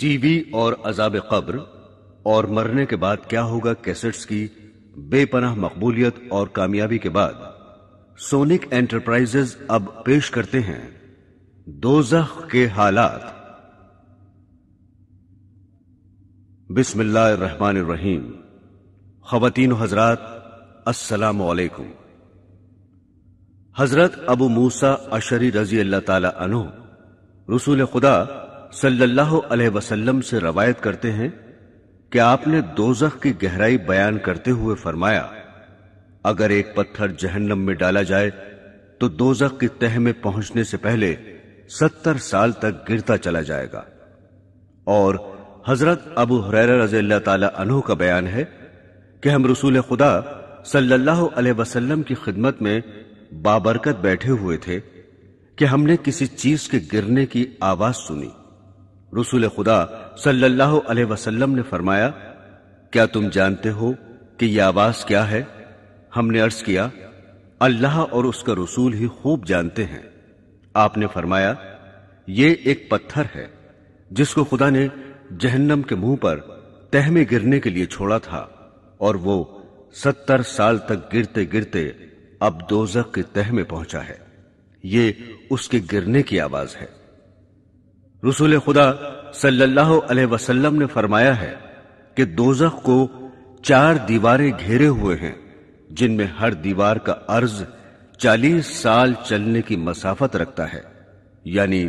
TV और अजाब कब्र और मरने के बाद क्या होगा कैसेट्स की बेपनाह मकबूलियत और कामयाबी के बाद सोनिक एंटरप्राइजेज अब पेश करते हैं दोजख के हालात रहीम खवतीन हजरात अस्सलाम वालेकुम हजरत अबू मूसा अशरी रजी अल्लाह तला अनु रसूल खुदा सल्लल्लाहु अलैहि वसल्लम से रवायत करते हैं कि आपने दोजख की गहराई बयान करते हुए फरमाया अगर एक पत्थर जहन्नम में डाला जाए तो दोजख की तह में पहुंचने से पहले सत्तर साल तक गिरता चला जाएगा और हजरत अबू हर रज तला का बयान है कि हम रसूल खुदा सल्लल्लाहु अलैहि वसल्लम की खिदमत में बाबरकत बैठे हुए थे कि हमने किसी चीज के गिरने की आवाज सुनी रसूल खुदा सल्लल्लाहु अलैहि वसल्लम ने फरमाया क्या तुम जानते हो कि यह आवाज क्या है हमने अर्ज किया अल्लाह और उसका रसूल ही खूब जानते हैं आपने फरमाया ये एक पत्थर है जिसको खुदा ने जहन्नम के मुंह पर तह में गिरने के लिए छोड़ा था और वो सत्तर साल तक गिरते गिरते अब दोजक के तह में पहुंचा है ये उसके गिरने की आवाज है रसूल खुदा सल्लल्लाहु अलैहि वसल्लम ने फरमाया है कि दोजख को चार दीवारें घेरे हुए हैं जिनमें हर दीवार का अर्ज चालीस साल चलने की मसाफत रखता है यानी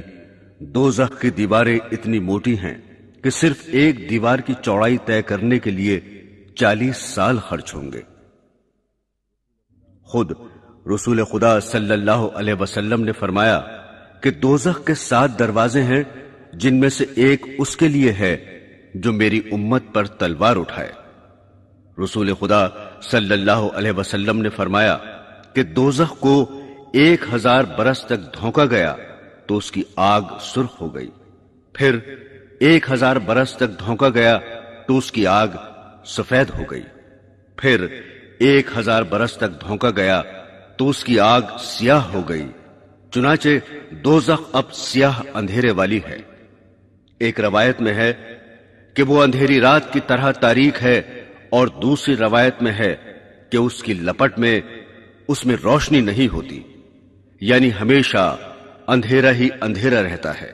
दोजख की दीवारें इतनी मोटी हैं कि सिर्फ एक दीवार की चौड़ाई तय करने के लिए चालीस साल खर्च होंगे खुद रसूल खुदा सल्लाह अलैहि ने फरमाया कि दोजख के सात दरवाजे हैं जिनमें से एक उसके लिए है जो मेरी उम्मत पर तलवार उठाए रसूल खुदा सल्लल्लाहु अलैहि वसल्लम ने फरमाया कि दोजह को एक हजार बरस तक धोखा गया तो उसकी आग सुर्ख हो गई फिर एक हजार बरस तक धोखा गया तो उसकी आग सफेद हो गई फिर एक हजार बरस तक धोखा गया तो उसकी आग सियाह हो गई चुनाचे दो दोजख अब सियाह अंधेरे वाली है एक रवायत में है कि वो अंधेरी रात की तरह तारीख है और दूसरी रवायत में है कि उसकी लपट में उसमें रोशनी नहीं होती यानी हमेशा अंधेरा ही अंधेरा रहता है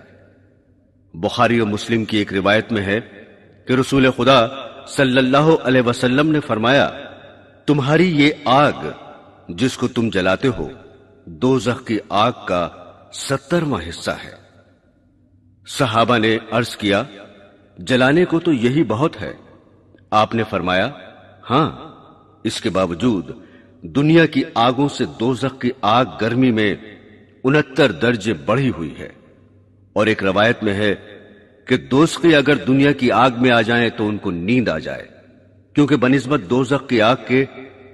बुखारी और मुस्लिम की एक रिवायत में है कि रसूल खुदा सल्लल्लाहु अलैहि वसल्लम ने फरमाया तुम्हारी ये आग जिसको तुम जलाते हो दोजख की आग का सत्तरवा हिस्सा है सहाबा ने अर्ज किया जलाने को तो यही बहुत है आपने फरमाया हां इसके बावजूद दुनिया की आगों से दोजख की आग गर्मी में उनहत्तर दर्जे बढ़ी हुई है और एक रवायत में है कि दोस्ती अगर दुनिया की आग में आ जाए तो उनको नींद आ जाए क्योंकि दो दोजख की आग के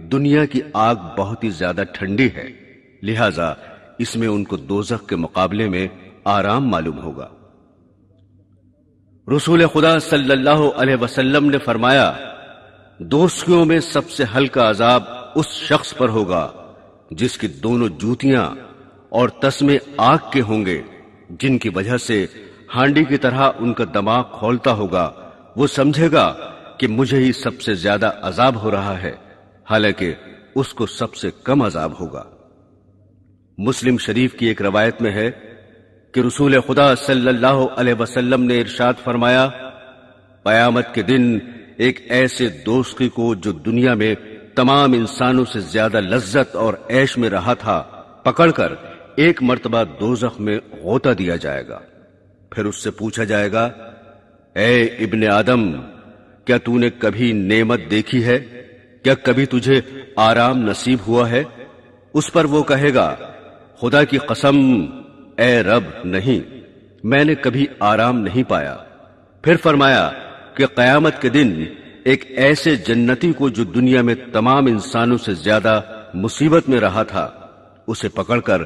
दुनिया की आग बहुत ही ज्यादा ठंडी है लिहाजा इसमें उनको दोजख के मुकाबले में आराम मालूम होगा रसूल खुदा सल्लल्लाहु अलैहि वसल्लम ने फरमाया दोस्तियों में सबसे हल्का अजाब उस शख्स पर होगा जिसकी दोनों जूतियां और तस्मे आग के होंगे जिनकी वजह से हांडी की तरह उनका दमाग खोलता होगा वो समझेगा कि मुझे ही सबसे ज्यादा अजाब हो रहा है हालांकि उसको सबसे कम अजाब होगा मुस्लिम शरीफ की एक रवायत में है कि रसूल खुदा सल्लल्लाहु अलैहि वसल्लम ने इरशाद फरमाया क़यामत के दिन एक ऐसे दोस्ती को जो दुनिया में तमाम इंसानों से ज्यादा लज्जत और ऐश में रहा था पकड़कर एक मरतबा दोजख में गोता दिया जाएगा फिर उससे पूछा जाएगा ए इबन आदम क्या तूने कभी नेमत देखी है क्या कभी तुझे आराम नसीब हुआ है उस पर वो कहेगा खुदा की कसम ए रब नहीं मैंने कभी आराम नहीं पाया फिर फरमाया कि कयामत के दिन एक ऐसे जन्नती को जो दुनिया में तमाम इंसानों से ज्यादा मुसीबत में रहा था उसे पकड़कर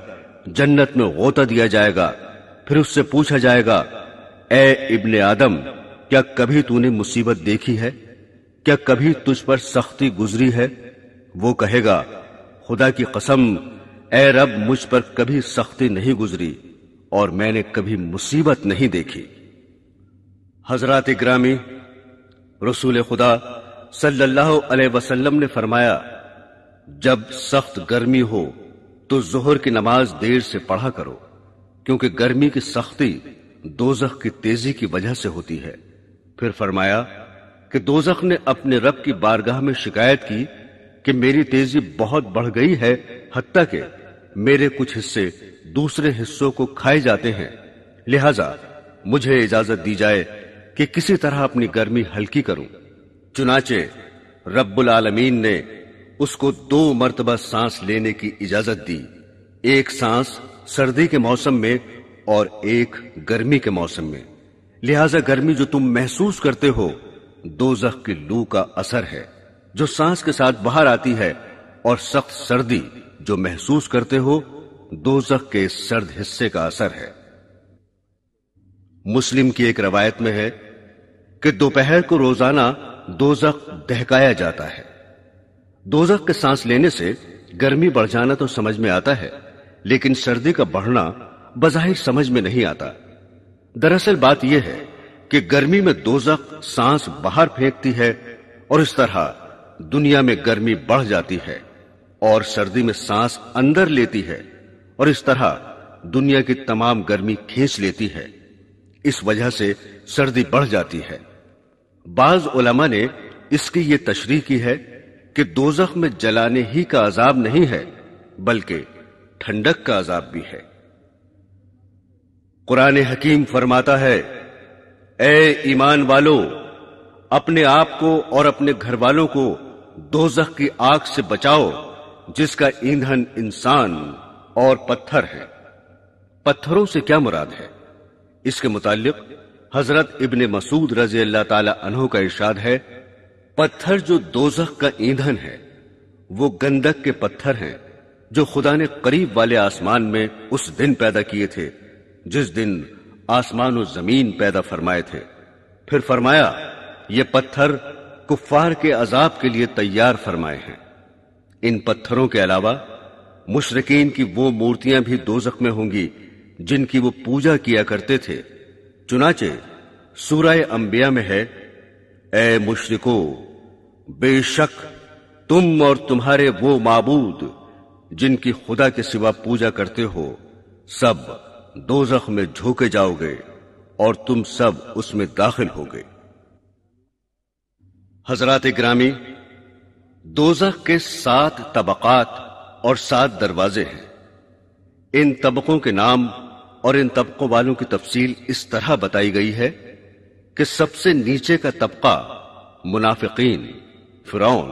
जन्नत में गोता दिया जाएगा फिर उससे पूछा जाएगा ए इबन आदम क्या कभी तूने मुसीबत देखी है क्या कभी तुझ पर सख्ती गुजरी है वो कहेगा खुदा की कसम ए रब मुझ पर कभी सख्ती नहीं गुजरी और मैंने कभी मुसीबत नहीं देखी हजरत ग्रामी रसूल खुदा सल्लल्लाहु अलैहि वसल्लम ने फरमाया जब सख्त गर्मी हो तो जोहर की नमाज देर से पढ़ा करो क्योंकि गर्मी की सख्ती दोजख की तेजी की वजह से होती है फिर फरमाया कि दोजख ने अपने रब की बारगाह में शिकायत की कि मेरी तेजी बहुत बढ़ गई है हत्या के मेरे कुछ हिस्से दूसरे हिस्सों को खाए जाते हैं लिहाजा मुझे इजाजत दी जाए कि किसी तरह अपनी गर्मी हल्की करूं चुनाचे रब्बुल आलमीन ने उसको दो मरतबा सांस लेने की इजाजत दी एक सांस सर्दी के मौसम में और एक गर्मी के मौसम में लिहाजा गर्मी जो तुम महसूस करते हो दो की लू का असर है जो सांस के साथ बाहर आती है और सख्त सर्दी जो महसूस करते हो दो के सर्द हिस्से का असर है मुस्लिम की एक रवायत में है कि दोपहर को रोजाना दो दहकाया जाता है दो के सांस लेने से गर्मी बढ़ जाना तो समझ में आता है लेकिन सर्दी का बढ़ना बजाहिर समझ में नहीं आता दरअसल बात यह है कि गर्मी में दो सांस बाहर फेंकती है और इस तरह दुनिया में गर्मी बढ़ जाती है और सर्दी में सांस अंदर लेती है और इस तरह दुनिया की तमाम गर्मी खींच लेती है इस वजह से सर्दी बढ़ जाती है बाज उलमा ने इसकी ये तशरी की है कि दोजख में जलाने ही का अजाब नहीं है बल्कि ठंडक का अजाब भी है कुरान हकीम फरमाता है ए ईमान वालो अपने आप को और अपने घर वालों को दोजख की आग से बचाओ जिसका ईंधन इंसान और पत्थर है पत्थरों से क्या मुराद है इसके मुतालिक हजरत इबन मसूद रजी अल्लाह तहों का इरशाद है पत्थर जो दोजख का ईंधन है वो गंदक के पत्थर हैं जो खुदा ने करीब वाले आसमान में उस दिन पैदा किए थे जिस दिन आसमान और जमीन पैदा फरमाए थे फिर फरमाया ये पत्थर कुफार के अजाब के लिए तैयार फरमाए हैं इन पत्थरों के अलावा मुशरकिन की वो मूर्तियां भी दो में होंगी जिनकी वो पूजा किया करते थे चुनाचे सूराय अंबिया में है ए मुशरको बेशक तुम और तुम्हारे वो माबूद जिनकी खुदा के सिवा पूजा करते हो सब जख्म में झोंके जाओगे और तुम सब उसमें दाखिल होगे हजरात ग्रामी दोजख के सात तबक़ात और सात दरवाजे हैं इन तबकों के नाम और इन तबकों वालों की तफसील इस तरह बताई गई है कि सबसे नीचे का तबका मुनाफिकीन फिरौन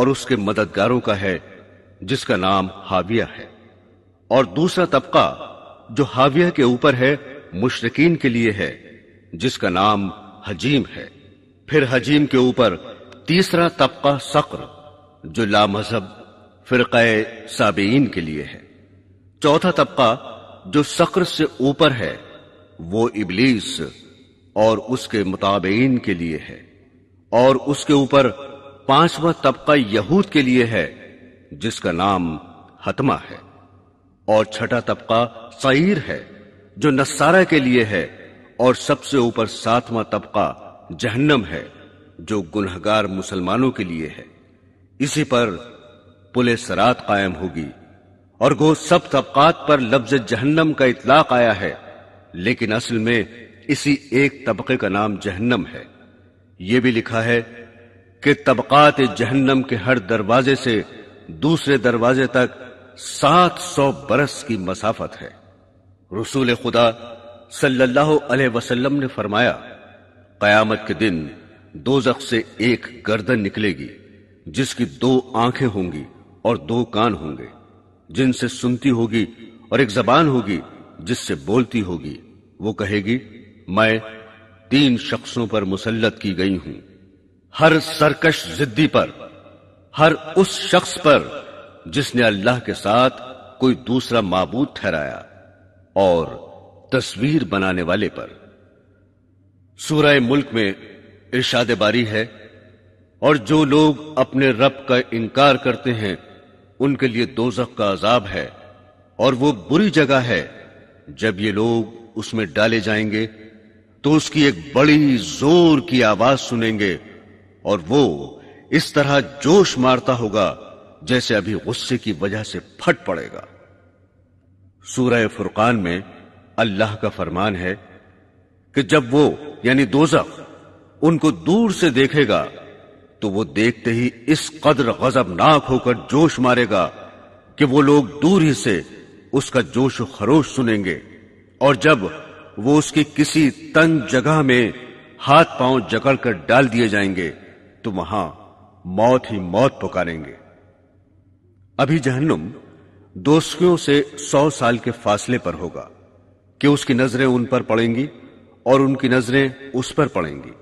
और उसके मददगारों का है जिसका नाम हाविया है और दूसरा तबका जो हाविया के ऊपर है मुशरकिन के लिए है जिसका नाम हजीम है फिर हजीम के ऊपर तीसरा तबका सक्र जो ला मजहब फिरक़ साबेन के लिए है चौथा तबका जो सक्र से ऊपर है वो इबलीस और उसके मुताबेन के लिए है और उसके ऊपर पांचवा तबका यहूद के लिए है जिसका नाम हतमा है और छठा तबका सईर है जो नस्सारा के लिए है और सबसे ऊपर सातवां तबका जहन्नम है जो गुनहगार मुसलमानों के लिए है इसी पर पुलिस सरात कायम होगी और गो सब तबकात पर लफ्ज जहन्नम का इतलाक आया है लेकिन असल में इसी एक तबके का नाम जहन्नम है यह भी लिखा है कि तबकात जहन्नम के हर दरवाजे से दूसरे दरवाजे तक सात सौ बरस की मसाफत है रसूल खुदा सल्लल्लाहु अलैहि वसल्लम ने फरमाया कयामत के दिन दो से एक गर्दन निकलेगी जिसकी दो आंखें होंगी और दो कान होंगे जिनसे सुनती होगी और एक जबान होगी जिससे बोलती होगी वो कहेगी मैं तीन शख्सों पर मुसलत की गई हूं हर सरकश जिद्दी पर हर उस शख्स पर जिसने अल्लाह के साथ कोई दूसरा माबूद ठहराया और तस्वीर बनाने वाले पर सूरह मुल्क में इर्शाद बारी है और जो लोग अपने रब का इनकार करते हैं उनके लिए दोजक का अजाब है और वो बुरी जगह है जब ये लोग उसमें डाले जाएंगे तो उसकी एक बड़ी जोर की आवाज सुनेंगे और वो इस तरह जोश मारता होगा जैसे अभी गुस्से की वजह से फट पड़ेगा सूरह फुरकान में अल्लाह का फरमान है कि जब वो यानी दोजख उनको दूर से देखेगा तो वो देखते ही इस कदर गजबनाक होकर जोश मारेगा कि वो लोग दूर ही से उसका जोश खरोश सुनेंगे और जब वो उसकी किसी तन जगह में हाथ पांव जकड़कर डाल दिए जाएंगे तो वहां मौत ही मौत पुकारेंगे अभी जहन्नुम दोस्तियों से सौ साल के फासले पर होगा कि उसकी नजरें उन पर पड़ेंगी और उनकी नजरें उस पर पड़ेंगी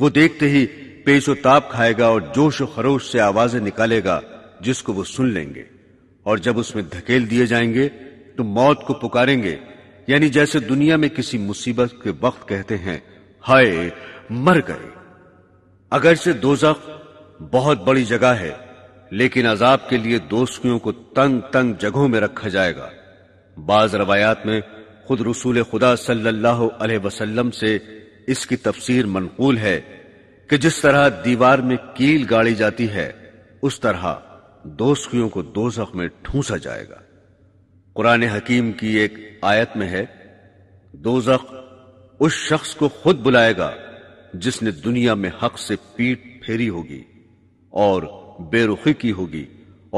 वो देखते ही पेशो ताप खाएगा और जोश खरोश से आवाजें निकालेगा जिसको वो सुन लेंगे और जब उसमें धकेल दिए जाएंगे तो मौत को पुकारेंगे यानी जैसे दुनिया में किसी मुसीबत के वक्त कहते हैं हाय मर गए अगर से दो बहुत बड़ी जगह है लेकिन अजाब के लिए दोस्तियों को तंग तंग जगहों में रखा जाएगा बाज रवायात में खुद रसूल खुदा सल्लल्लाहु अलैहि वसल्लम से इसकी तफसीर मनकूल है कि जिस तरह दीवार में कील गाड़ी जाती है उस तरह दोस्तियों को दो जख में ठूसा जाएगा कुरान हकीम की एक आयत में है दो जख उस शख्स को खुद बुलाएगा जिसने दुनिया में हक से पीट फेरी होगी और बेरुखी की होगी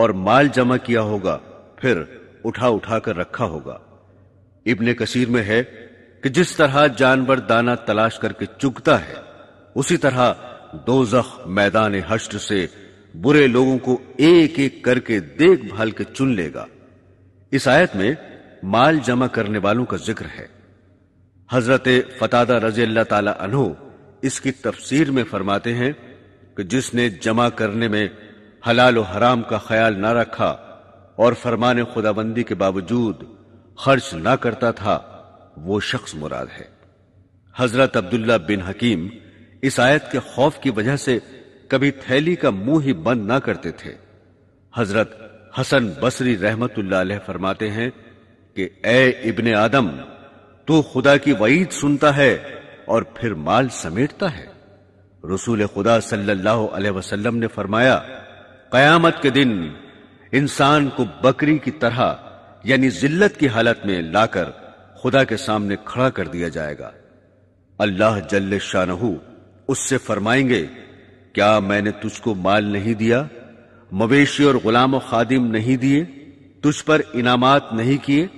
और माल जमा किया होगा फिर उठा उठा कर रखा होगा इब्ने कसीर में है कि जिस तरह जानवर दाना तलाश करके चुगता है उसी तरह दो जख मैदान हष्ट से बुरे लोगों को एक एक करके देखभाल के चुन लेगा इस आयत में माल जमा करने वालों का जिक्र है हजरत फतादा रजी अल्लाह तहो इसकी तफसीर में फरमाते हैं कि जिसने जमा करने में हलाल हराम का ख्याल ना रखा और फरमान खुदाबंदी के बावजूद खर्च ना करता था वो शख्स मुराद है हजरत अब्दुल्ला बिन हकीम इस आयत के खौफ की वजह से कभी थैली का मुंह ही बंद ना करते थे हजरत हसन बसरी रहमत फरमाते हैं कि ए इबन आदम तू खुदा की वईद सुनता है और फिर माल समेटता है रसूल खुदा सल्लल्लाहु अलैहि वसल्लम ने फरमाया कयामत के दिन इंसान को बकरी की तरह यानी जिल्लत की हालत में लाकर खुदा के सामने खड़ा कर दिया जाएगा अल्लाह जल्ले शाहू उससे फरमाएंगे क्या मैंने तुझको माल नहीं दिया मवेशी और गुलाम और खादिम नहीं दिए तुझ पर इनामात नहीं किए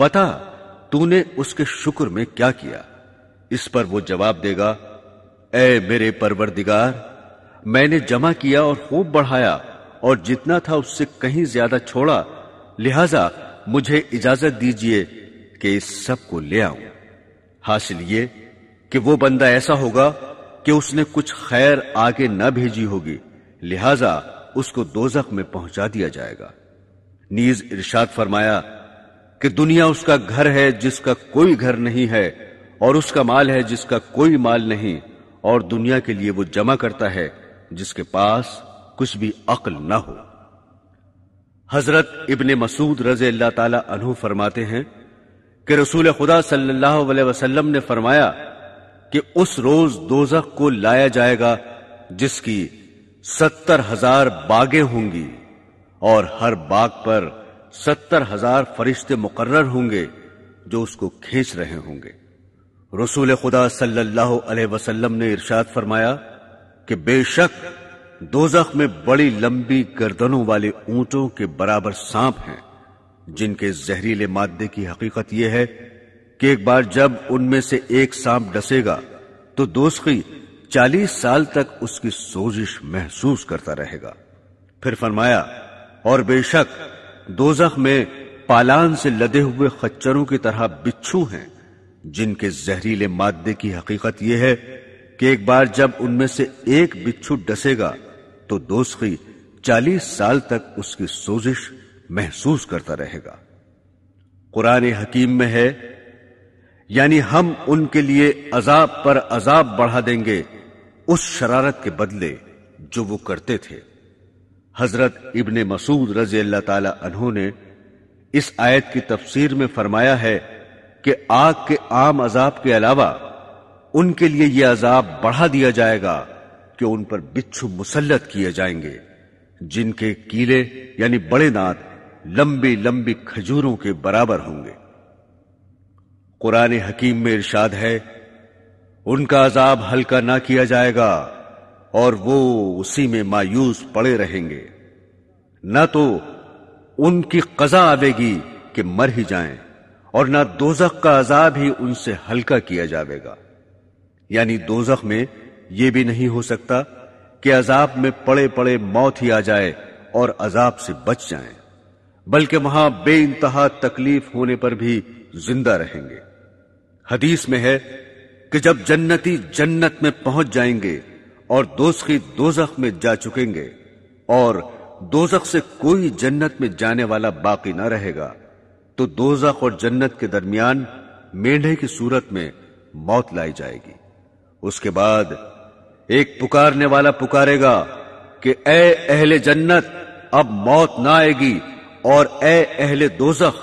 बता तूने उसके शुक्र में क्या किया इस पर वो जवाब देगा ए मेरे परवरदिगार मैंने जमा किया और खूब बढ़ाया और जितना था उससे कहीं ज्यादा छोड़ा लिहाजा मुझे इजाजत दीजिए कि इस सब को ले आऊं हासिल ये कि वो बंदा ऐसा होगा कि उसने कुछ खैर आगे न भेजी होगी लिहाजा उसको दोजख में पहुंचा दिया जाएगा नीज इरशाद फरमाया कि दुनिया उसका घर है जिसका कोई घर नहीं है और उसका माल है जिसका कोई माल नहीं और दुनिया के लिए वो जमा करता है जिसके पास कुछ भी अक्ल ना हो हजरत इबन मसूद रजे अल्लाह तु फरमाते हैं कि रसूल खुदा सल्लल्लाहु अलैहि वसल्लम ने फरमाया कि उस रोज दोजख को लाया जाएगा जिसकी सत्तर हजार बागे होंगी और हर बाग पर सत्तर हजार फरिश्ते मुकर्र होंगे जो उसको खींच रहे होंगे रसूल खुदा सल्लल्लाहु अलैहि वसल्लम ने इरशाद फरमाया कि बेशक दोजख में बड़ी लंबी गर्दनों वाले ऊंटों के बराबर सांप हैं जिनके जहरीले मादे की हकीकत यह है कि एक बार जब उनमें से एक सांप डसेगा तो दोस्ती चालीस साल तक उसकी सोजिश महसूस करता रहेगा फिर फरमाया और बेशक दोजख में पालान से लदे हुए खच्चरों की तरह बिच्छू हैं जिनके जहरीले मादे की हकीकत यह है कि एक बार जब उनमें से एक बिच्छू डसेगा तो दोस्ती चालीस साल तक उसकी सोजिश महसूस करता रहेगा कुरान हकीम में है यानी हम उनके लिए अजाब पर अजाब बढ़ा देंगे उस शरारत के बदले जो वो करते थे हजरत इबन मसूद रजी अल्लाह तला ने इस आयत की तफसीर में फरमाया है कि आग के आम अजाब के अलावा उनके लिए यह अजाब बढ़ा दिया जाएगा कि उन पर बिच्छू मुसलत किए जाएंगे जिनके कीले यानी बड़े दांत लंबी लंबी खजूरों के बराबर होंगे कुरान हकीम में इरशाद है उनका अजाब हल्का ना किया जाएगा और वो उसी में मायूस पड़े रहेंगे न तो उनकी कजा आवेगी कि मर ही जाएं और ना दोजक का अजाब ही उनसे हल्का किया जाएगा यानी दोजख में यह भी नहीं हो सकता कि अजाब में पड़े पड़े मौत ही आ जाए और अजाब से बच जाए बल्कि वहां बे इंतहा तकलीफ होने पर भी जिंदा रहेंगे हदीस में है कि जब जन्नति जन्नत में पहुंच जाएंगे और दोस्ती दोजख में जा चुकेंगे और दोजख से कोई जन्नत में जाने वाला बाकी ना रहेगा तो दोजख और जन्नत के दरमियान मेंढे की सूरत में मौत लाई जाएगी उसके बाद एक पुकारने वाला पुकारेगा कि ए अहले जन्नत अब मौत ना आएगी और ए अहले दोजख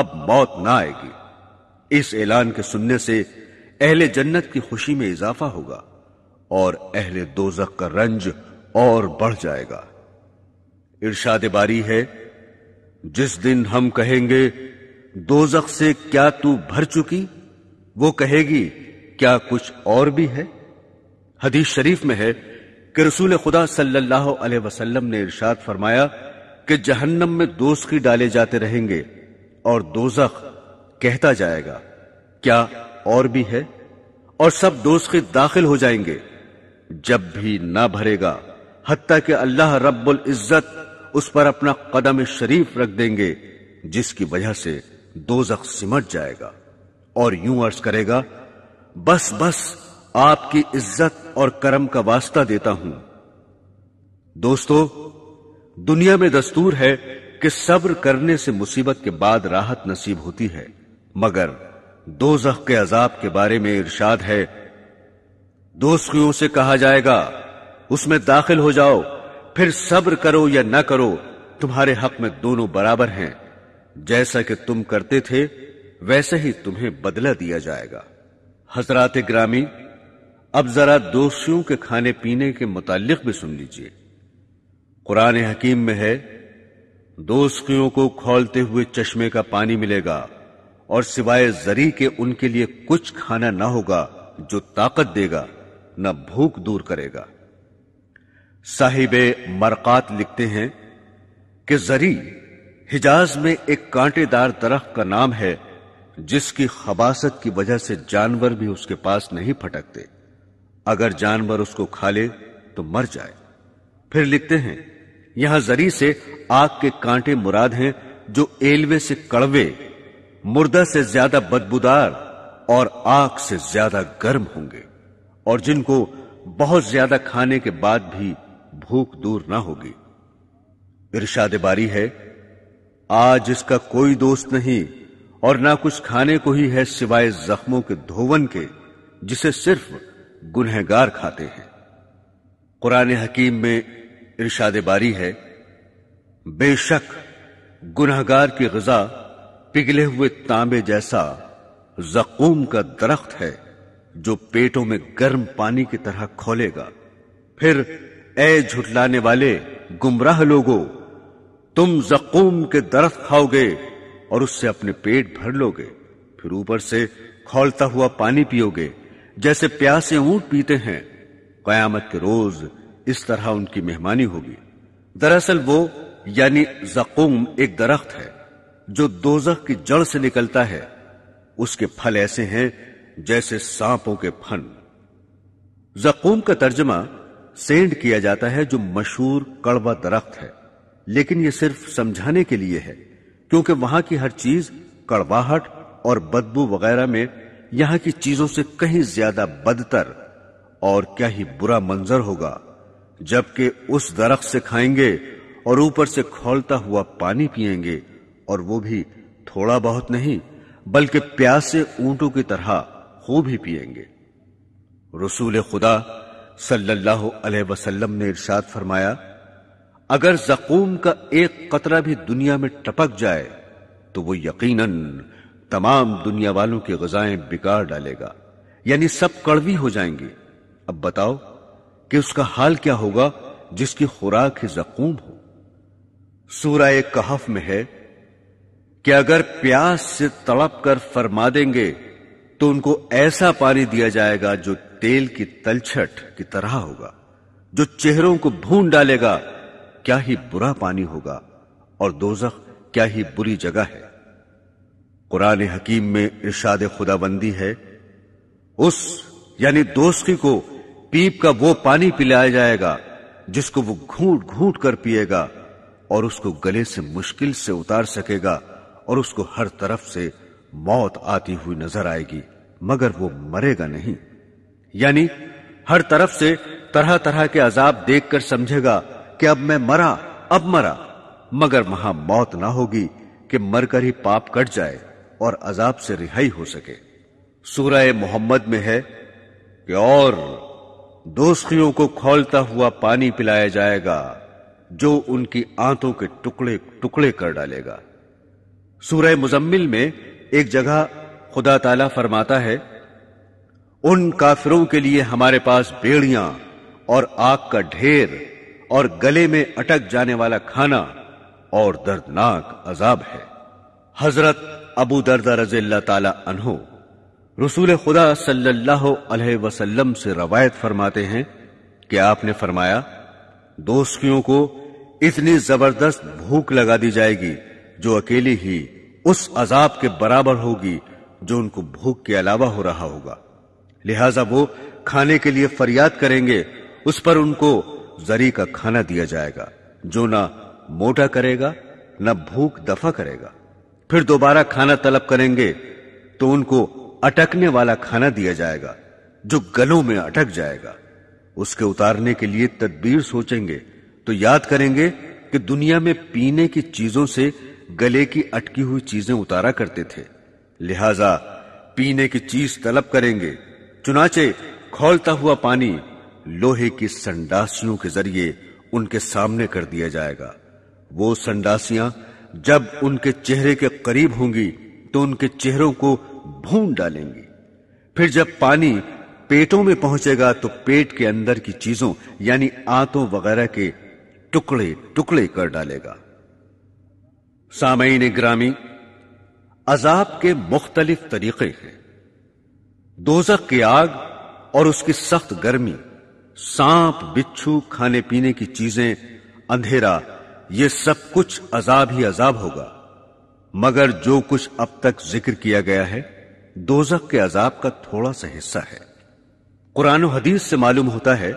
अब मौत ना आएगी इस ऐलान के सुनने से अहले जन्नत की खुशी में इजाफा होगा और अहले दोजख का रंज और बढ़ जाएगा इर्शाद बारी है जिस दिन हम कहेंगे दोजख से क्या तू भर चुकी वो कहेगी क्या कुछ और भी है हदीस शरीफ में है कि रसूल खुदा सल्लल्लाहु अलैहि वसल्लम ने इरशाद फरमाया कि जहन्नम में दोस्त की डाले जाते रहेंगे और दोजख कहता जाएगा क्या और भी है और सब दोस्त के दाखिल हो जाएंगे जब भी ना भरेगा हत्या कि अल्लाह रब्बुल इज्जत उस पर अपना कदम शरीफ रख देंगे जिसकी वजह से दोजख सिमट जाएगा और यूं अर्ज करेगा बस बस आपकी इज्जत और करम का वास्ता देता हूं दोस्तों दुनिया में दस्तूर है कि सब्र करने से मुसीबत के बाद राहत नसीब होती है मगर दो के अजाब के बारे में इर्शाद है दोस्तियों से कहा जाएगा उसमें दाखिल हो जाओ फिर सब्र करो या ना करो तुम्हारे हक में दोनों बराबर हैं जैसा कि तुम करते थे वैसे ही तुम्हें बदला दिया जाएगा हजरात ग्रामी अब जरा दोषियों के खाने पीने के मुतालिक भी सुन लीजिए कुरान हकीम में है दोस्तियों को खोलते हुए चश्मे का पानी मिलेगा और सिवाय जरी के उनके लिए कुछ खाना ना होगा जो ताकत देगा न भूख दूर करेगा साहिब मरकात लिखते हैं कि जरी हिजाज में एक कांटेदार दरख का नाम है जिसकी खबासत की वजह से जानवर भी उसके पास नहीं फटकते अगर जानवर उसको खा ले तो मर जाए फिर लिखते हैं यहां जरी से आग के कांटे मुराद हैं जो एलवे से कड़वे मुर्दा से ज्यादा बदबूदार और आग से ज्यादा गर्म होंगे और जिनको बहुत ज्यादा खाने के बाद भी भूख दूर ना होगी इर्शाद बारी है आज इसका कोई दोस्त नहीं और ना कुछ खाने को ही है सिवाय जख्मों के धोवन के जिसे सिर्फ गुनहगार खाते हैं कुरान हकीम में इर्शाद बारी है बेशक गुनहगार की गजा पिघले हुए तांबे जैसा जकूम का दरख्त है जो पेटों में गर्म पानी की तरह खोलेगा फिर ए झुटलाने वाले गुमराह लोगों तुम जकूम के दरख्त खाओगे और उससे अपने पेट भर लोगे फिर ऊपर से खोलता हुआ पानी पियोगे जैसे प्यासे ऊंट पीते हैं कयामत के रोज इस तरह उनकी मेहमानी होगी दरअसल वो यानी जकूम एक दरख्त है जो दोजख की जड़ से निकलता है उसके फल ऐसे हैं जैसे सांपों के फन जकूम का तर्जमा सेंड किया जाता है जो मशहूर कड़वा दरख्त है लेकिन यह सिर्फ समझाने के लिए है क्योंकि वहां की हर चीज कड़वाहट और बदबू वगैरह में यहां की चीजों से कहीं ज्यादा बदतर और क्या ही बुरा मंजर होगा जबकि उस दरख्त से खाएंगे और ऊपर से खोलता हुआ पानी पिएंगे और वो भी थोड़ा बहुत नहीं बल्कि प्यास से ऊंटों की तरह खूब ही पिएंगे रसूल खुदा सल्लल्लाहु अलैहि वसल्लम ने इरशाद फरमाया अगर जकूम का एक कतरा भी दुनिया में टपक जाए तो वो यकीनन तमाम दुनिया वालों की गजाएं बिगाड़ डालेगा यानी सब कड़वी हो जाएंगी अब बताओ कि उसका हाल क्या होगा जिसकी खुराक ही जकूम हो सूरा एक कहफ में है कि अगर प्यास से तड़प कर फरमा देंगे तो उनको ऐसा पानी दिया जाएगा जो तेल की तलछट की तरह होगा जो चेहरों को भून डालेगा क्या ही बुरा पानी होगा और दोजख क्या ही बुरी जगह है कुरान हकीम में इर्शाद खुदाबंदी है उस यानी दोस्ती को पीप का वो पानी पिलाया जाएगा जिसको वो घूट घूट कर पिएगा और उसको गले से मुश्किल से उतार सकेगा और उसको हर तरफ से मौत आती हुई नजर आएगी मगर वो मरेगा नहीं यानी हर तरफ से तरह तरह के अजाब देखकर समझेगा कि अब मैं मरा अब मरा मगर वहां मौत ना होगी कि मरकर ही पाप कट जाए और अजाब से रिहाई हो सके सूरह मोहम्मद में है कि और दोस्तियों को खोलता हुआ पानी पिलाया जाएगा जो उनकी आंतों के टुकड़े टुकड़े कर डालेगा सूरह मुजम्मिल में एक जगह खुदा ताला फरमाता है उन काफिरों के लिए हमारे पास बेड़ियां और आग का ढेर और गले में अटक जाने वाला खाना और दर्दनाक अजाब है हजरत अबू दर्दा रजील्ला ताला अनहो रसूल खुदा सल्लल्लाहु अलैहि वसल्लम से रवायत फरमाते हैं कि आपने फरमाया दोस्तियों को इतनी जबरदस्त भूख लगा दी जाएगी जो अकेली ही उस अजाब के बराबर होगी जो उनको भूख के अलावा हो रहा होगा लिहाजा वो खाने के लिए फरियाद करेंगे उस पर उनको जरी का खाना दिया जाएगा जो ना मोटा करेगा ना भूख दफा करेगा फिर दोबारा खाना तलब करेंगे तो उनको अटकने वाला खाना दिया जाएगा जो गलों में अटक जाएगा उसके उतारने के लिए तदबीर सोचेंगे तो याद करेंगे कि दुनिया में पीने की चीजों से गले की अटकी हुई चीजें उतारा करते थे लिहाजा पीने की चीज तलब करेंगे चुनाचे खोलता हुआ पानी लोहे की संडासियों के जरिए उनके सामने कर दिया जाएगा वो संडासियां जब उनके चेहरे के करीब होंगी तो उनके चेहरों को भून डालेंगी फिर जब पानी पेटों में पहुंचेगा तो पेट के अंदर की चीजों यानी आंतों वगैरह के टुकड़े टुकड़े कर डालेगा सामयीन ग्रामी अजाब के मुख्तलिफ तरीके हैं दोजक की आग और उसकी सख्त गर्मी सांप बिच्छू खाने पीने की चीजें अंधेरा ये सब कुछ अजाब ही अजाब होगा मगर जो कुछ अब तक जिक्र किया गया है दोजक के अजाब का थोड़ा सा हिस्सा है कुरान हदीस से मालूम होता है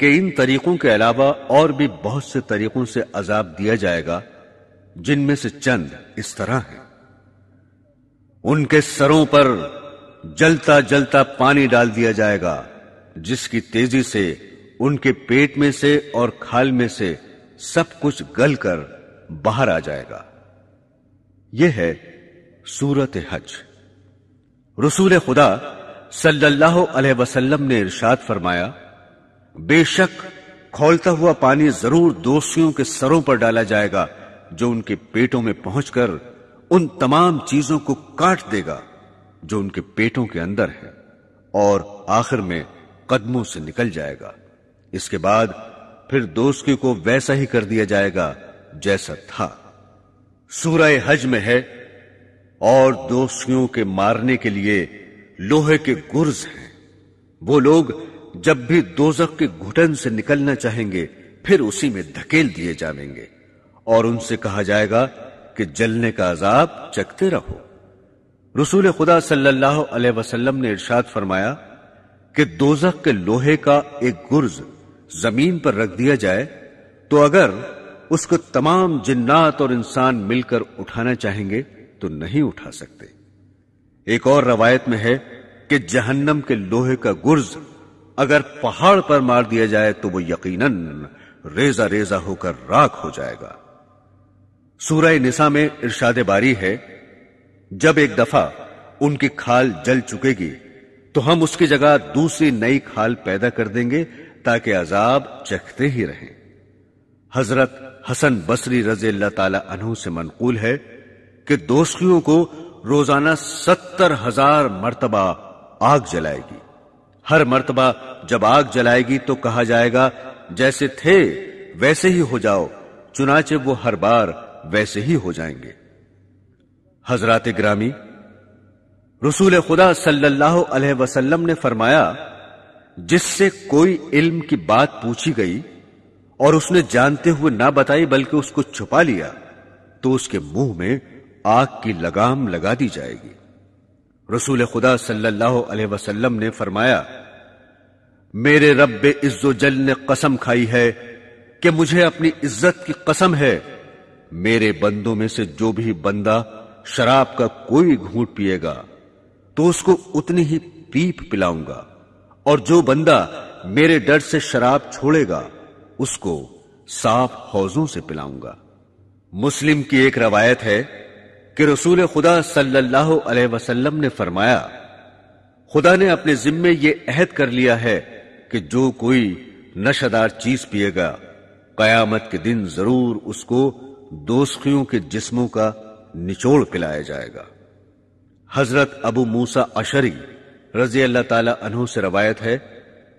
कि इन तरीकों के अलावा और भी बहुत से तरीकों से अजाब दिया जाएगा जिनमें से चंद इस तरह हैं उनके सरों पर जलता जलता पानी डाल दिया जाएगा जिसकी तेजी से उनके पेट में से और खाल में से सब कुछ गलकर बाहर आ जाएगा यह है सूरत हज रसूल खुदा सल्लल्लाहु अलैहि वसल्लम ने इरशाद फरमाया बेशक खोलता हुआ पानी जरूर दोषियों के सरों पर डाला जाएगा जो उनके पेटों में पहुंचकर उन तमाम चीजों को काट देगा जो उनके पेटों के अंदर है और आखिर में कदमों से निकल जाएगा इसके बाद फिर दोस्ती को वैसा ही कर दिया जाएगा जैसा था सूरह हज में है और दोस्तियों के मारने के लिए लोहे के गुर्ज हैं वो लोग जब भी दोजक के घुटन से निकलना चाहेंगे फिर उसी में धकेल दिए जाएंगे और उनसे कहा जाएगा कि जलने का अजाब चकते रहो रसूल खुदा सल्लल्लाहु अलैहि वसल्लम ने इरशाद फरमाया कि दोजख के लोहे का एक गुर्ज जमीन पर रख दिया जाए तो अगर उसको तमाम जिन्नात और इंसान मिलकर उठाना चाहेंगे तो नहीं उठा सकते एक और रवायत में है कि जहन्नम के लोहे का गुर्ज अगर पहाड़ पर मार दिया जाए तो वो यकीनन रेजा रेजा होकर राख हो जाएगा सूरह निसा में इर्शाद बारी है जब एक दफा उनकी खाल जल चुकेगी तो हम उसकी जगह दूसरी नई खाल पैदा कर देंगे ताकि अजाब चखते ही रहें हजरत हसन बसरी रजे अल्लाह तु से मनकूल है कि दोस्तियों को रोजाना सत्तर हजार मरतबा आग जलाएगी हर मरतबा जब आग जलाएगी तो कहा जाएगा जैसे थे वैसे ही हो जाओ चुनाचे वो हर बार वैसे ही हो जाएंगे हजरात ग्रामी रसूल खुदा सल्लल्लाहु अलैहि वसल्लम ने फरमाया जिससे कोई इल्म की बात पूछी गई और उसने जानते हुए ना बताई बल्कि उसको छुपा लिया तो उसके मुंह में आग की लगाम लगा दी जाएगी रसूल खुदा सल्लल्लाहु अलैहि वसल्लम ने फरमाया मेरे रब इज्जोजल ने कसम खाई है कि मुझे अपनी इज्जत की कसम है मेरे बंदों में से जो भी बंदा शराब का कोई घूट पिएगा तो उसको उतनी ही पीप पिलाऊंगा और जो बंदा मेरे डर से शराब छोड़ेगा उसको साफ हौजों से पिलाऊंगा मुस्लिम की एक रवायत है कि रसूल खुदा सल्लल्लाहु अलैहि वसल्लम ने फरमाया खुदा ने अपने जिम्मे ये अहद कर लिया है कि जो कोई नशादार चीज पिएगा कयामत के दिन जरूर उसको दोस्तियों के जिस्मों का निचोड़ पिलाया जाएगा हजरत अबू मूसा अशरी रजी अल्लाह तु से रवायत है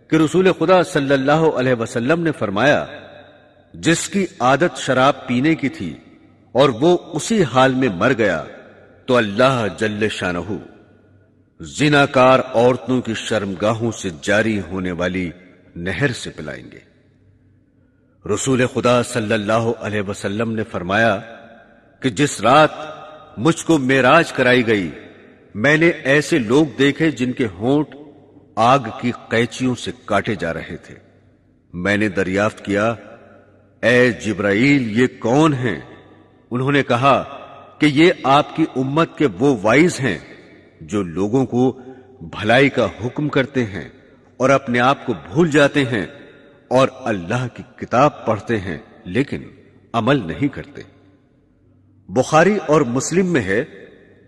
कि रसूल खुदा सल्लल्लाहु वसलम ने फरमाया जिसकी आदत शराब पीने की थी और वो उसी हाल में मर गया तो अल्लाह जल्ल शाह जिनाकार औरतों की शर्मगाहों से जारी होने वाली नहर से पिलाएंगे रसूल खुदा सल्लल्लाहु वसलम ने फरमाया कि जिस रात मुझको मेराज कराई गई मैंने ऐसे लोग देखे जिनके होंठ आग की कैचियों से काटे जा रहे थे मैंने दरियाफ्त किया ए जिब्राइल ये कौन हैं? उन्होंने कहा कि ये आपकी उम्मत के वो वाइज हैं जो लोगों को भलाई का हुक्म करते हैं और अपने आप को भूल जाते हैं और अल्लाह की किताब पढ़ते हैं लेकिन अमल नहीं करते बुखारी और मुस्लिम में है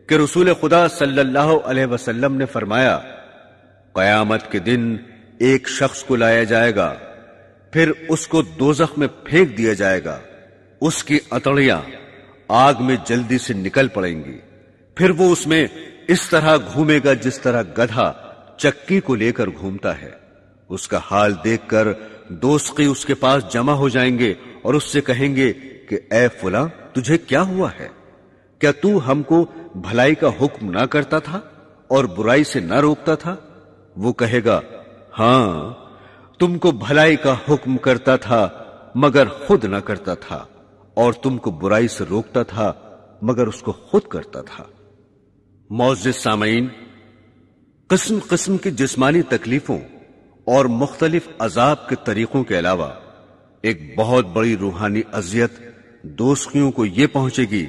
कि रसूल खुदा सल्लल्लाहु अलैहि वसल्लम ने फरमाया कयामत के दिन एक शख्स को लाया जाएगा फिर उसको दो में फेंक दिया जाएगा उसकी अतड़ियां आग में जल्दी से निकल पड़ेंगी फिर वो उसमें इस तरह घूमेगा जिस तरह गधा चक्की को लेकर घूमता है उसका हाल देखकर दोस्ती उसके पास जमा हो जाएंगे और उससे कहेंगे कि ए फुला तुझे क्या हुआ है क्या तू हमको भलाई का हुक्म ना करता था और बुराई से ना रोकता था वो कहेगा हां तुमको भलाई का हुक्म करता था मगर खुद ना करता था और तुमको बुराई से रोकता था मगर उसको खुद करता था मौज सामीन किस्म किस्म की जिस्मानी तकलीफों और मुख्तलिफ अजाब के तरीकों के अलावा एक बहुत बड़ी रूहानी अजियत दोस्तियों को यह पहुंचेगी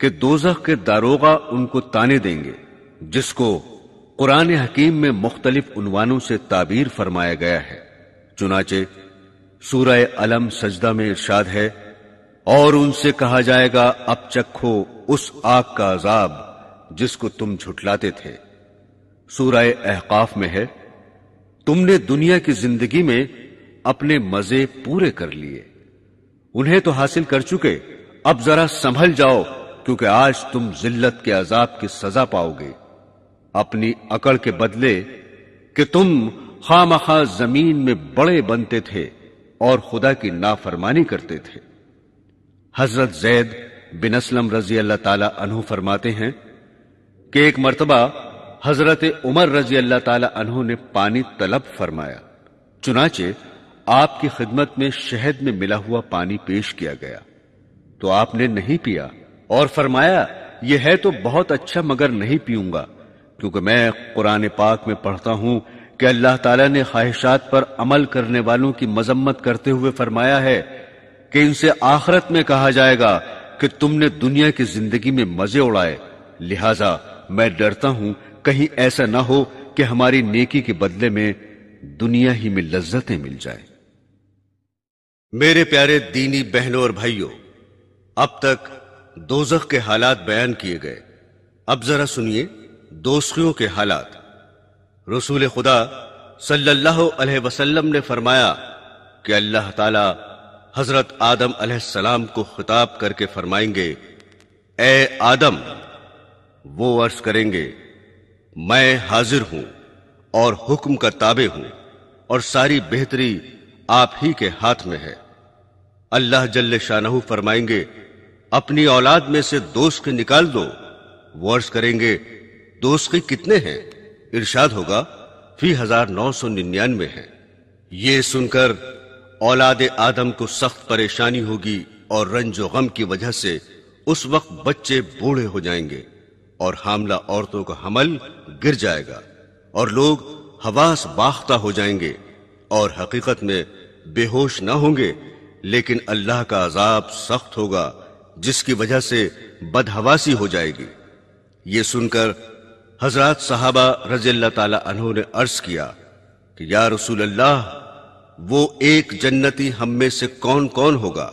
कि दोजख के दारोगा उनको ताने देंगे जिसको कुरान हकीम में मुख्तलिफ उनवानों से ताबीर फरमाया गया है चुनाचे सूरह अलम सजदा में इर्शाद है और उनसे कहा जाएगा अब चखो उस आग का अजाब जिसको तुम झुटलाते थे सूरह अहकाफ में है तुमने दुनिया की जिंदगी में अपने मजे पूरे कर लिए उन्हें तो हासिल कर चुके अब जरा संभल जाओ क्योंकि आज तुम जिल्लत के अजाब की सजा पाओगे अपनी अकड़ के बदले कि तुम खाम जमीन में बड़े बनते थे और खुदा की नाफरमानी करते थे हजरत जैद बिन असलम रजी अल्लाह ताला अनहु फरमाते हैं कि एक मरतबा हजरत उमर रजी अल्लाह ताला अनहु ने पानी तलब फरमाया चुनाचे आपकी खिदमत में शहद में मिला हुआ पानी पेश किया गया तो आपने नहीं पिया और फरमाया यह है तो बहुत अच्छा मगर नहीं पीऊंगा क्योंकि मैं कुरान पाक में पढ़ता हूं कि अल्लाह ताला ने ख्वाहिशात पर अमल करने वालों की मजम्मत करते हुए फरमाया है कि इनसे आखरत में कहा जाएगा कि तुमने दुनिया की जिंदगी में मजे उड़ाए लिहाजा मैं डरता हूं कहीं ऐसा ना हो कि हमारी नेकी के बदले में दुनिया ही में लज्जतें मिल जाए मेरे प्यारे दीनी बहनों और भाइयों अब तक दोजख के हालात बयान किए गए अब जरा सुनिए दोस्तियों के हालात रसूल खुदा सल्लल्लाहु अलैहि वसल्लम ने फरमाया कि अल्लाह ताला हजरत आदम सलाम को खिताब करके फरमाएंगे ए आदम वो अर्ज करेंगे मैं हाजिर हूं और हुक्म का ताबे हूं और सारी बेहतरी आप ही के हाथ में है अल्लाह जल्ले शाहू फरमाएंगे अपनी औलाद में से दोस्त के निकाल दो वर्ष करेंगे दोस्त के कितने हैं इरशाद होगा फी हजार नौ सौ निन्यानवे है ये सुनकर औलाद आदम को सख्त परेशानी होगी और रंजो गम की वजह से उस वक्त बच्चे बूढ़े हो जाएंगे और हामला औरतों का हमल गिर जाएगा और लोग हवास बाख्ता हो जाएंगे और हकीकत में बेहोश ना होंगे लेकिन अल्लाह का अजाब सख्त होगा जिसकी वजह से बदहवासी हो जाएगी ये सुनकर हजरत साहबा रजील्ला तला ने अर्ज किया कि या रसूल अल्लाह वो एक जन्नती हम में से कौन कौन होगा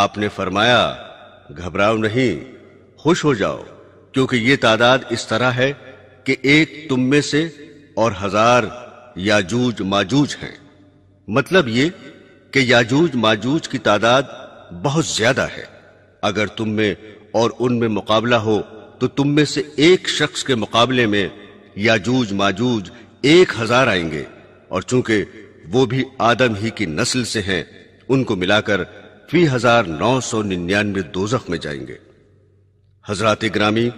आपने फरमाया घबराओ नहीं खुश हो जाओ क्योंकि ये तादाद इस तरह है कि एक तुम में से और हजार याजूज माजूज हैं मतलब ये कि याजूज माजूज की तादाद बहुत ज्यादा है अगर तुम में और उनमें मुकाबला हो तो तुम में से एक शख्स के मुकाबले में याजूज माजूज एक हजार आएंगे और चूंकि वो भी आदम ही की नस्ल से हैं उनको मिलाकर फी हजार नौ सौ निन्यानवे दोजख में जाएंगे हजरत ग्रामी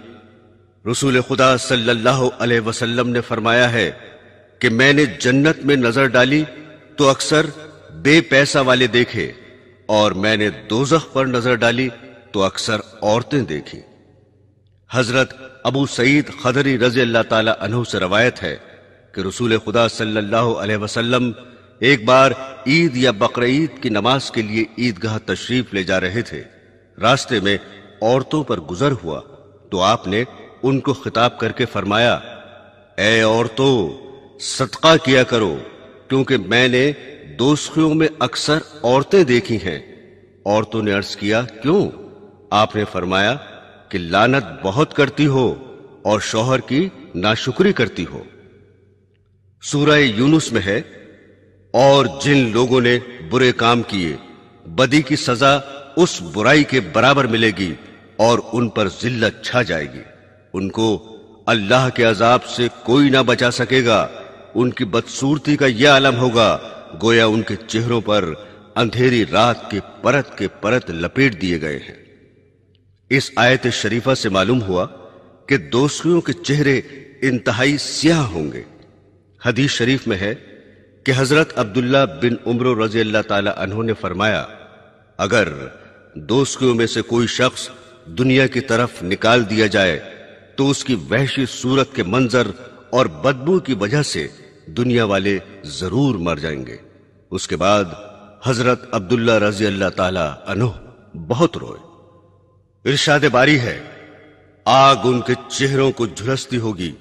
रसूल खुदा सल्लल्लाहु अलैहि वसल्लम ने फरमाया है कि मैंने जन्नत में नजर डाली तो अक्सर बेपैसा वाले देखे और मैंने दोजख पर नजर डाली तो अक्सर औरतें देखी हजरत अबू सईद खदरी रजी अल्लाह तला से रवायत है कि रसूल खुदा सल्लल्लाहु अलैहि वसल्लम एक बार ईद या बकर की नमाज के लिए ईदगाह तशरीफ ले जा रहे थे रास्ते में औरतों पर गुजर हुआ तो आपने उनको खिताब करके फरमाया ए औरतों सदका किया करो क्योंकि मैंने दोस्तियों में अक्सर औरतें देखी हैं औरतों ने अर्ज किया क्यों आपने फरमाया कि लानत बहुत करती हो और शोहर की नाशुक्री करती हो सूरह यूनुस में है और जिन लोगों ने बुरे काम किए बदी की सजा उस बुराई के बराबर मिलेगी और उन पर जिल्लत छा जाएगी उनको अल्लाह के अजाब से कोई ना बचा सकेगा उनकी बदसूरती का यह आलम होगा गोया उनके चेहरों पर अंधेरी रात के परत के परत लपेट दिए गए हैं इस आयत शरीफा से मालूम हुआ कि दोस्तियों के चेहरे इंतहाई स्याह होंगे हदीस शरीफ में है कि हजरत अब्दुल्ला बिन उम्र रजी अल्लाह तला ने फरमाया अगर दोस्तियों में से कोई शख्स दुनिया की तरफ निकाल दिया जाए तो उसकी वहशी सूरत के मंजर और बदबू की वजह से दुनिया वाले जरूर मर जाएंगे उसके बाद हजरत अब्दुल्ला रजी अल्लाह तला बहुत रोए इर्शाद बारी है आग उनके चेहरों को झुलसती होगी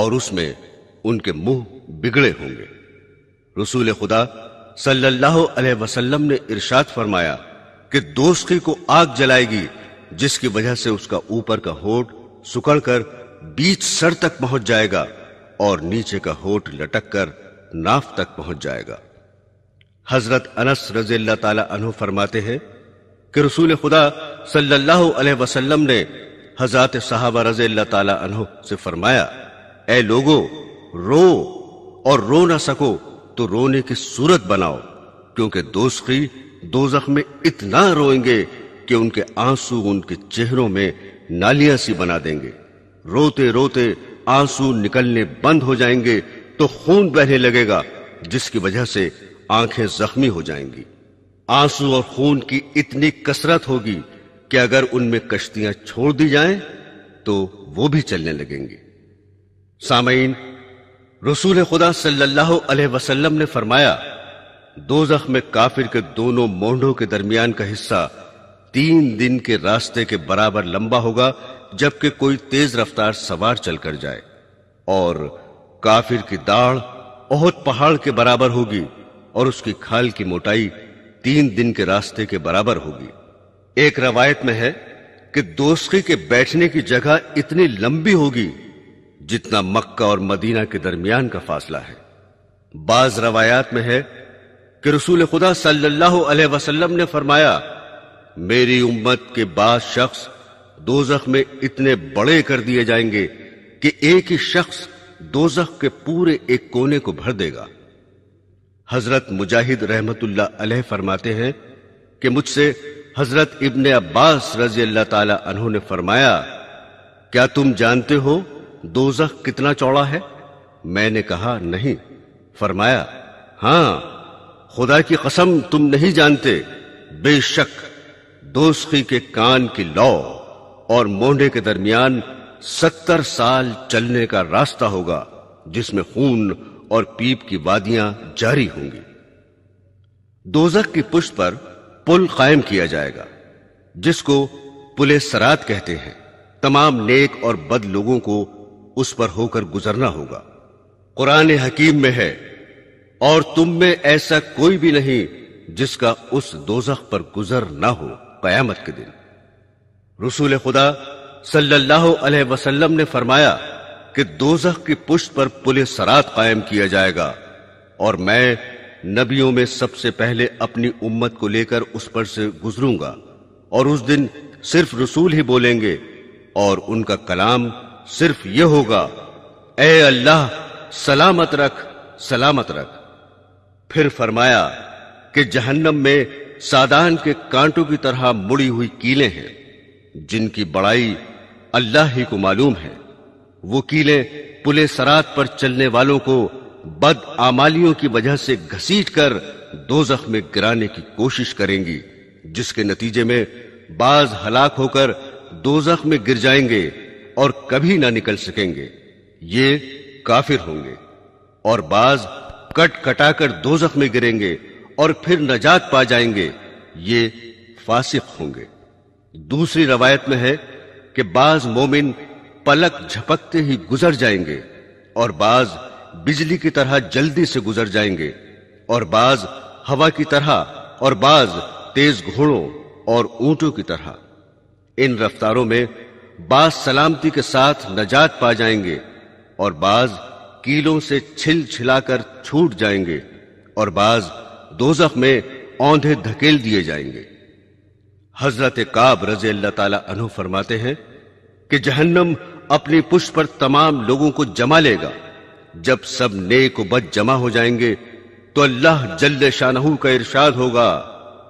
और उसमें उनके मुंह बिगड़े होंगे रसूल खुदा सल्लल्लाहु अलैहि वसल्लम ने इरशाद फरमाया कि दोस्ती को आग जलाएगी जिसकी वजह से उसका ऊपर का होठ सुकड़कर बीच सर तक पहुंच जाएगा और नीचे का होठ लटक कर नाफ तक पहुंच जाएगा हजरत अनस रजील्ला तला फरमाते हैं कि रसूल खुदा सल्लल्लाहु अलैहि वसल्लम ने हजरत साहबा रजी अल्लाह तहो से फरमाया ए लोगो रो और रो ना सको तो रोने की सूरत बनाओ क्योंकि दोस्ती दोजख में इतना रोएंगे कि उनके आंसू उनके चेहरों में नालियां सी बना देंगे रोते रोते आंसू निकलने बंद हो जाएंगे तो खून बहने लगेगा जिसकी वजह से आंखें जख्मी हो जाएंगी आंसू और खून की इतनी कसरत होगी कि अगर उनमें कश्तियां छोड़ दी जाएं तो वो भी चलने लगेंगे सामयीन रसूल खुदा सल्लल्लाहु अलैहि वसल्लम ने फरमाया दो में काफिर के दोनों मोंढों के दरमियान का हिस्सा तीन दिन के रास्ते के बराबर लंबा होगा जबकि कोई तेज रफ्तार सवार चलकर जाए और काफिर की दाढ़ बहुत पहाड़ के बराबर होगी और उसकी खाल की मोटाई तीन दिन के रास्ते के बराबर होगी एक रवायत में है कि दोस्ती के बैठने की जगह इतनी लंबी होगी जितना मक्का और मदीना के दरमियान का फासला है बाज रवायात में है कि रसूल खुदा सल्लल्लाहु अलैहि वसल्लम ने फरमाया मेरी उम्मत के बाद शख्स जख्म में इतने बड़े कर दिए जाएंगे कि एक ही शख्स दोजख के पूरे एक कोने को भर देगा हजरत मुजाहिद रहमतुल्ला अलैह फरमाते हैं कि मुझसे हजरत इबन अब्बास रजी अल्लाह तु ने फरमाया क्या तुम जानते हो दोजख कितना चौड़ा है मैंने कहा नहीं फरमाया हां खुदा की कसम तुम नहीं जानते बेशक दोस्ती के कान की लौ और मोंडे के दरमियान सत्तर साल चलने का रास्ता होगा जिसमें खून और पीप की वादियां जारी होंगी दोजक की पुष्ट पर पुल कायम किया जाएगा जिसको पुल सरात कहते हैं तमाम नेक और बद लोगों को उस पर होकर गुजरना होगा कुरान हकीम में है और तुम में ऐसा कोई भी नहीं जिसका उस दोजख पर गुजर ना हो कयामत के दिन रसूल खुदा सल्लल्लाहु अलैहि वसल्लम ने फरमाया कि दोजख की पुष्ट पर पुलिस सरात कायम किया जाएगा और मैं नबियों में सबसे पहले अपनी उम्मत को लेकर उस पर से गुजरूंगा और उस दिन सिर्फ रसूल ही बोलेंगे और उनका कलाम सिर्फ यह होगा ए अल्लाह सलामत रख सलामत रख फिर फरमाया कि जहन्नम में सादान के कांटों की तरह मुड़ी हुई कीलें हैं जिनकी बड़ाई अल्लाह ही को मालूम है वो कीलें पुले सरात पर चलने वालों को बद आमालियों की वजह से घसीट कर दो में गिराने की कोशिश करेंगी जिसके नतीजे में बाज हलाक होकर दो में गिर जाएंगे और कभी ना निकल सकेंगे ये काफिर होंगे और बाज कट कटाकर दो में गिरेंगे और फिर नजात पा जाएंगे ये फासिक होंगे दूसरी रवायत में है कि बाज मोमिन पलक झपकते ही गुजर जाएंगे और बाज़ बिजली की तरह जल्दी से गुजर जाएंगे और बाज हवा की तरह और बाज तेज घोड़ों और ऊंटों की तरह इन रफ्तारों में बाज सलामती के साथ नजात पा जाएंगे और बाज कीलों से छिल छिलाकर छूट जाएंगे और बाज दोजख में औंधे धकेल दिए जाएंगे हजरत काब रजे अल्लाह ताला अनु फरमाते हैं कि जहन्नम अपनी पुष्प पर तमाम लोगों को जमा लेगा जब सब नेक बद जमा हो जाएंगे तो अल्लाह जल्द शाह का इरशाद होगा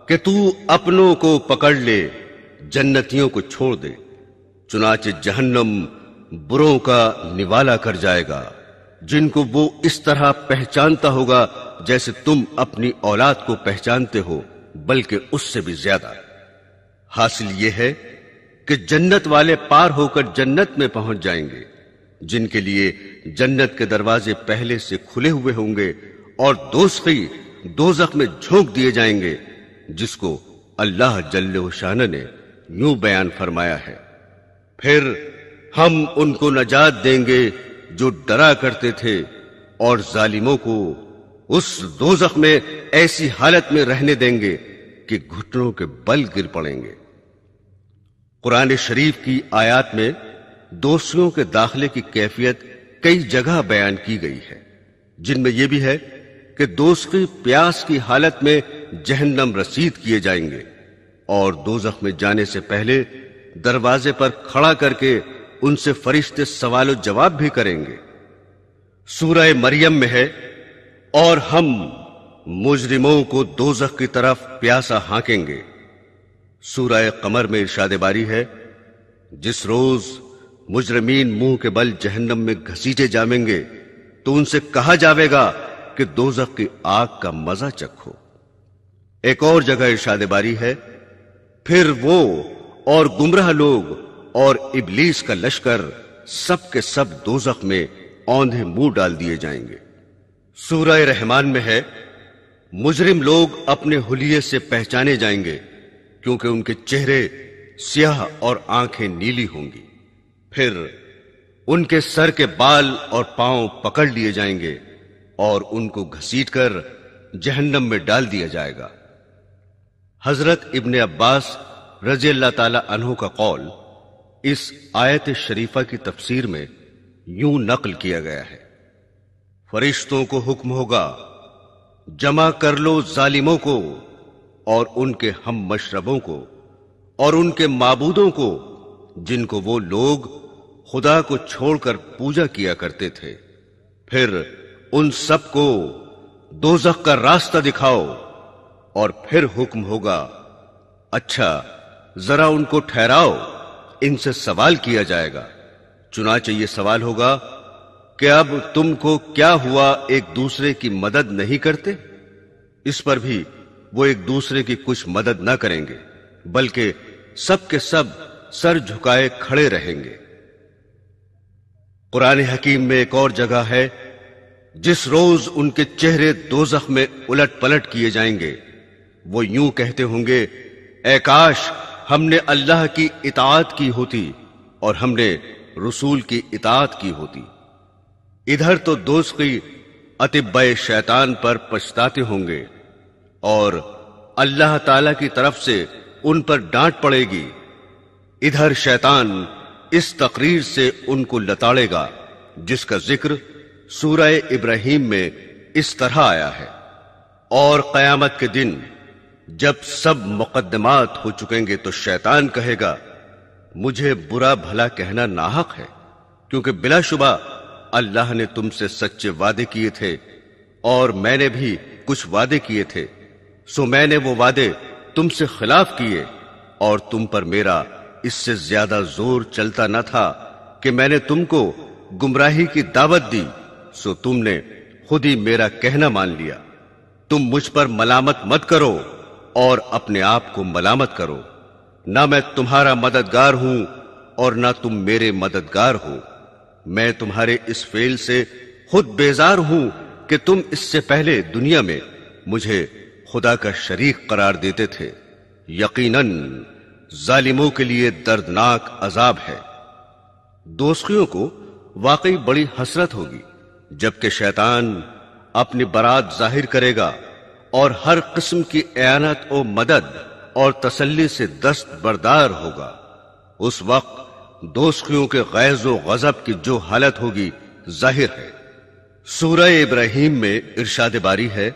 कि तू अपनों को पकड़ ले जन्नतियों को छोड़ दे चुनाच जहन्नम बुरों का निवाला कर जाएगा जिनको वो इस तरह पहचानता होगा जैसे तुम अपनी औलाद को पहचानते हो बल्कि उससे भी ज्यादा हासिल यह है कि जन्नत वाले पार होकर जन्नत में पहुंच जाएंगे जिनके लिए जन्नत के दरवाजे पहले से खुले हुए होंगे और दोस्ती दोजख में झोंक दिए जाएंगे जिसको अल्लाह जल्ल शान ने यू बयान फरमाया है फिर हम उनको नजात देंगे जो डरा करते थे और जालिमों को उस दोजख में ऐसी हालत में रहने देंगे कि घुटनों के बल गिर पड़ेंगे कुरान शरीफ की आयात में दोस्तियों के दाखिले की कैफियत कई जगह बयान की गई है जिनमें यह भी है कि दोस्ती प्यास की हालत में जहन्नम रसीद किए जाएंगे और दोजख में जाने से पहले दरवाजे पर खड़ा करके उनसे फरिश्ते सवाल जवाब भी करेंगे सूरह मरियम में है और हम मुजरिमों को दोजख की तरफ प्यासा हाकेंगे सूरह कमर में इर्शाद बारी है जिस रोज मुजरमीन मुंह के बल जहन्नम में घसीटे जावेंगे तो उनसे कहा जावेगा कि दोजक की आग का मजा चखो एक और जगह इर्शादेबारी है फिर वो और गुमराह लोग और इबलीस का लश्कर सब के सब दोजक में औंधे मुंह डाल दिए जाएंगे सूरह रहमान में है मुजरिम लोग अपने हुलिये से पहचाने जाएंगे क्योंकि उनके चेहरे स्याह और आंखें नीली होंगी फिर उनके सर के बाल और पांव पकड़ लिए जाएंगे और उनको घसीटकर जहन्नम में डाल दिया जाएगा हजरत इब्न अब्बास रजी अल्लाह ताला अनहो का कौल इस आयत शरीफा की तफसीर में यूं नकल किया गया है फरिश्तों को हुक्म होगा जमा कर लो जालिमों को और उनके हम मशरबों को और उनके माबूदों को जिनको वो लोग खुदा को छोड़कर पूजा किया करते थे फिर उन सबको दोजख का रास्ता दिखाओ और फिर हुक्म होगा अच्छा जरा उनको ठहराओ इनसे सवाल किया जाएगा चुनाचे ये सवाल होगा कि अब तुमको क्या हुआ एक दूसरे की मदद नहीं करते इस पर भी वो एक दूसरे की कुछ मदद ना करेंगे बल्कि सब के सब सर झुकाए खड़े रहेंगे कुरान हकीम में एक और जगह है जिस रोज उनके चेहरे दो दोजख में उलट पलट किए जाएंगे वो यूं कहते होंगे ए हमने अल्लाह की इतात की होती और हमने रसूल की इतात की होती इधर तो दोस्ती अतिब शैतान पर पछताते होंगे और अल्लाह ताला की तरफ से उन पर डांट पड़ेगी इधर शैतान इस तकरीर से उनको लताड़ेगा जिसका जिक्र सूरह इब्राहिम में इस तरह आया है और कयामत के दिन जब सब मुकदमात हो चुकेंगे तो शैतान कहेगा मुझे बुरा भला कहना नाहक है क्योंकि बिलाशुबा अल्लाह ने तुमसे सच्चे वादे किए थे और मैंने भी कुछ वादे किए थे सो मैंने वो वादे तुमसे खिलाफ किए और तुम पर मेरा इससे ज्यादा जोर चलता न था कि मैंने तुमको गुमराही की दावत दी सो तुमने खुद ही मेरा कहना मान लिया तुम मुझ पर मलामत मत करो और अपने आप को मलामत करो ना मैं तुम्हारा मददगार हूं और ना तुम मेरे मददगार हो मैं तुम्हारे इस फेल से खुद बेजार हूं कि तुम इससे पहले दुनिया में मुझे खुदा का शरीक करार देते थे यकीनन जालिमों के लिए दर्दनाक अजाब है दोस्तियों को वाकई बड़ी हसरत होगी जबकि शैतान अपनी बरात जाहिर करेगा और हर किस्म की एनत और मदद और तसली से दस्त बरदार होगा उस वक्त दोस्तियों के गैज व गजब की जो हालत होगी जाहिर है सूरह इब्राहिम में इर्शाद बारी है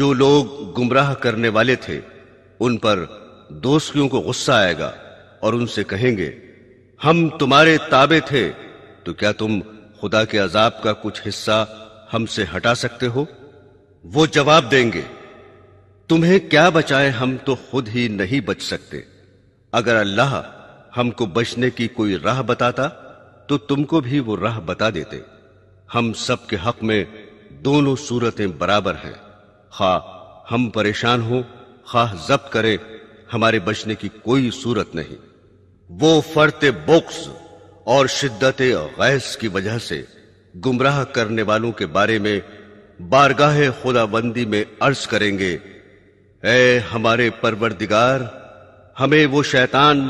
जो लोग गुमराह करने वाले थे उन पर दोस्तियों को गुस्सा आएगा और उनसे कहेंगे हम तुम्हारे ताबे थे तो क्या तुम खुदा के अजाब का कुछ हिस्सा हमसे हटा सकते हो वो जवाब देंगे तुम्हें क्या बचाए हम तो खुद ही नहीं बच सकते अगर अल्लाह हमको बचने की कोई राह बताता तो तुमको भी वो राह बता देते हम सबके हक में दोनों सूरतें बराबर हैं खा हम परेशान हो खा जब्त करें हमारे बचने की कोई सूरत नहीं वो फरते बोक्स और शिद्दत गैस की वजह से गुमराह करने वालों के बारे में बारगाह खुदाबंदी में अर्ज करेंगे ए हमारे परवरदिगार हमें वो शैतान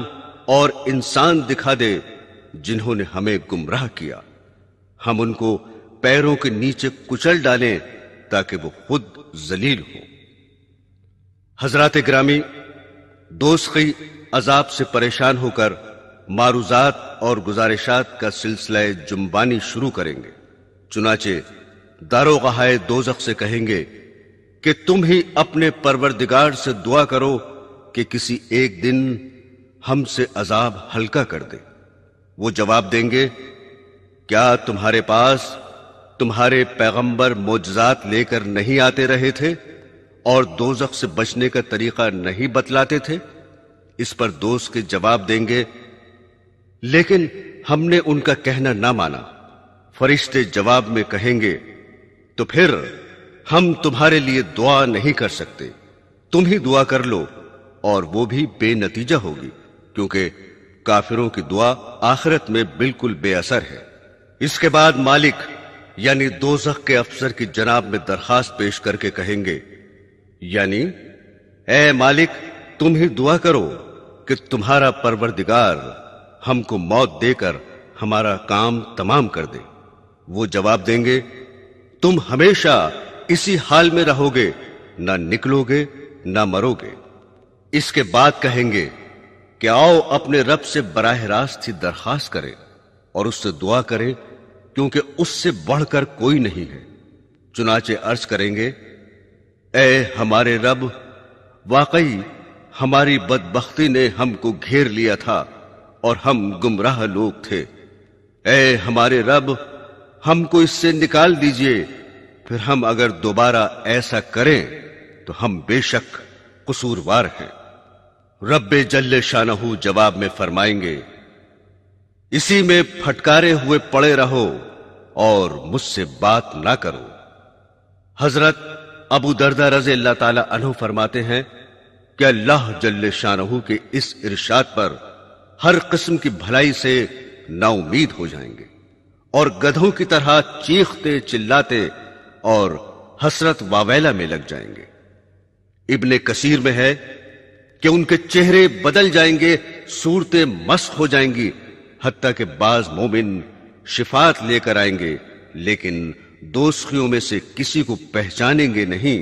और इंसान दिखा दे जिन्होंने हमें गुमराह किया हम उनको पैरों के नीचे कुचल डालें ताकि वो खुद जलील हो हजरात ग्रामी दोस्ती अजाब से परेशान होकर मारूजात और गुजारिशात का सिलसिला जुम्बानी शुरू करेंगे चुनाचे दारो दारोगाह दो से कहेंगे कि तुम ही अपने परवरदिगार से दुआ करो कि किसी एक दिन हमसे अजाब हल्का कर दे वो जवाब देंगे क्या तुम्हारे पास तुम्हारे पैगंबर मोजात लेकर नहीं आते रहे थे और दोजख से बचने का तरीका नहीं बतलाते थे इस पर दोस्त के जवाब देंगे लेकिन हमने उनका कहना ना माना फरिश्ते जवाब में कहेंगे तो फिर हम तुम्हारे लिए दुआ नहीं कर सकते तुम ही दुआ कर लो और वो भी बेनतीजा होगी क्योंकि काफिरों की दुआ आखिरत में बिल्कुल बेअसर है इसके बाद मालिक यानी दोजख के अफसर की जनाब में दरखास्त पेश करके कहेंगे यानी ए मालिक तुम ही दुआ करो कि तुम्हारा परवरदिगार हमको मौत देकर हमारा काम तमाम कर दे वो जवाब देंगे तुम हमेशा इसी हाल में रहोगे ना निकलोगे ना मरोगे इसके बाद कहेंगे कि आओ अपने रब से बराह रास्त ही दरखास्त करें और उससे दुआ करें क्योंकि उससे बढ़कर कोई नहीं है चुनाचे अर्ज करेंगे ए हमारे रब वाकई हमारी बदबख्ती ने हमको घेर लिया था और हम गुमराह लोग थे ए हमारे रब हमको इससे निकाल दीजिए फिर हम अगर दोबारा ऐसा करें तो हम बेशक कसूरवार हैं रब जल्ले शाहू जवाब में फरमाएंगे इसी में फटकारे हुए पड़े रहो और मुझसे बात ना करो हजरत अबू दर्दा रजे अल्लाह ताला अनहु फरमाते हैं कि अल्लाह जल्ले शाहू के इस इर्शाद पर हर किस्म की भलाई से नाउमीद हो जाएंगे और गधों की तरह चीखते चिल्लाते और हसरत वावेला में लग जाएंगे इब्ने कसीर में है कि उनके चेहरे बदल जाएंगे सूरतें मस्क हो जाएंगी हती के बाज मोमिन शिफात लेकर आएंगे लेकिन दोस्खियों में से किसी को पहचानेंगे नहीं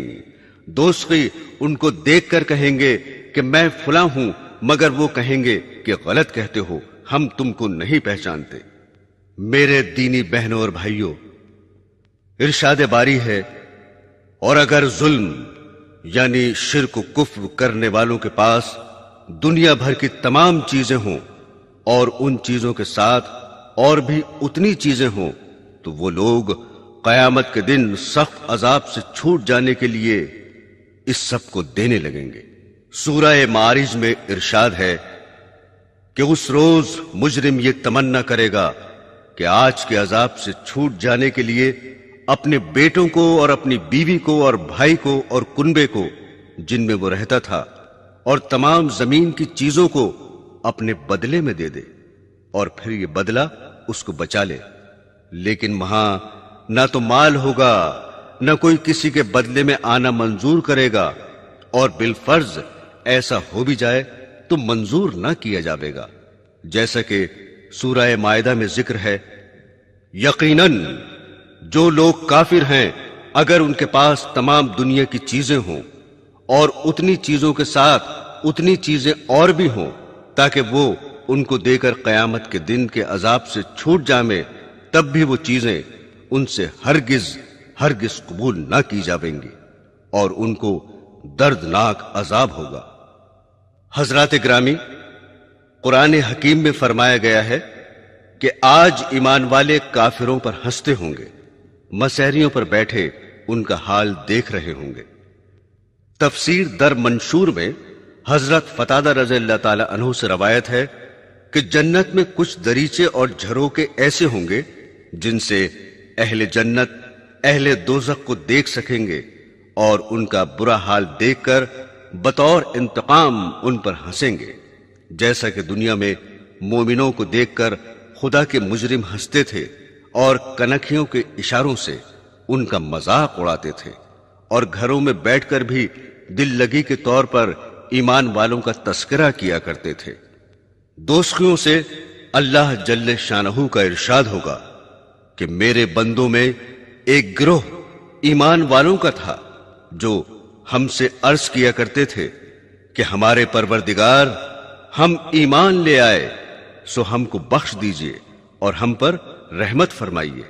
दोस्खी उनको देखकर कहेंगे कि मैं फुला हूं मगर वो कहेंगे कि गलत कहते हो हम तुमको नहीं पहचानते मेरे दीनी बहनों और भाइयों इर्शाद बारी है और अगर जुल्म यानी को कुफ्र करने वालों के पास दुनिया भर की तमाम चीजें हों और उन चीजों के साथ और भी उतनी चीजें हों तो वो लोग कयामत के दिन सख्त अजाब से छूट जाने के लिए इस सब को देने लगेंगे सूरह मारिज में इरशाद है कि उस रोज मुजरिम ये तमन्ना करेगा कि आज के अजाब से छूट जाने के लिए अपने बेटों को और अपनी बीवी को और भाई को और कुनबे को जिनमें वो रहता था और तमाम जमीन की चीजों को अपने बदले में दे दे और फिर ये बदला उसको बचा ले लेकिन वहां न तो माल होगा न कोई किसी के बदले में आना मंजूर करेगा और बिलफर्ज ऐसा हो भी जाए तो मंजूर ना किया जाएगा जैसा कि सूरा मायदा में जिक्र है यकीनन जो लोग काफिर हैं अगर उनके पास तमाम दुनिया की चीजें हों और उतनी चीजों के साथ उतनी चीजें और भी हों ताकि वो उनको देकर कयामत के दिन के अजाब से छूट जामे तब भी वो चीजें उनसे हरगिज हरगिज कबूल ना की जावेंगी और उनको दर्दनाक अजाब होगा हजरत ग्रामी कुरान हकीम में फरमाया गया है कि आज ईमान वाले काफिरों पर हंसते होंगे मसहरियों पर बैठे उनका हाल देख रहे होंगे तफसीर दर मंशूर में हजरत फतादा रजील्ला तु से रवायत है कि जन्नत में कुछ दरीचे और झरोके ऐसे होंगे जिनसे अहल जन्नत अहले दोजक को देख सकेंगे और उनका बुरा हाल देख कर बतौर इंतकाम उन पर हंसेंगे जैसा कि दुनिया में मोमिनों को देखकर खुदा के मुजरिम हंसते थे और कनखियों के इशारों से उनका मजाक उड़ाते थे और घरों में बैठकर भी दिल लगी के तौर पर ईमान वालों का तस्करा किया करते थे दोस्तियों से अल्लाह जल्ल शाहू का इर्शाद होगा कि मेरे बंदों में एक ग्रोह ईमान वालों का था जो हमसे अर्ज किया करते थे कि हमारे परवरदिगार हम ईमान ले आए सो हमको बख्श दीजिए और हम पर रहमत फरमाइए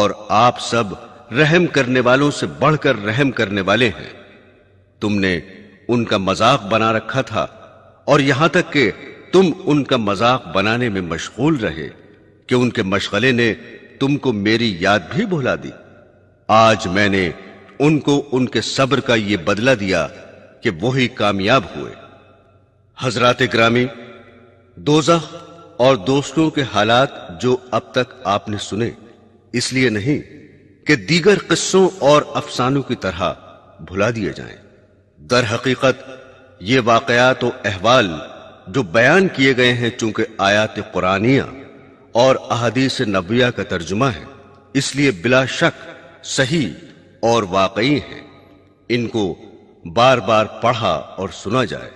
और आप सब रहम करने वालों से बढ़कर रहम करने वाले हैं तुमने उनका मजाक बना रखा था और यहां तक कि तुम उनका मजाक बनाने में मशगूल रहे कि उनके मशगले ने तुमको मेरी याद भी भुला दी आज मैंने उनको उनके सब्र का यह बदला दिया कि वही कामयाब हुए हजरात ग्रामी दोजह और दोस्तों के हालात जो अब तक आपने सुने इसलिए नहीं कि दीगर किस्सों और अफसानों की तरह भुला दिए जाएं। दर हकीकत ये वाकयात तो अहवाल जो बयान किए गए हैं चूंकि आयात कुरानिया और अहदीस नबिया का तर्जुमा है इसलिए बिला शक सही और वाकई है इनको बार बार पढ़ा और सुना जाए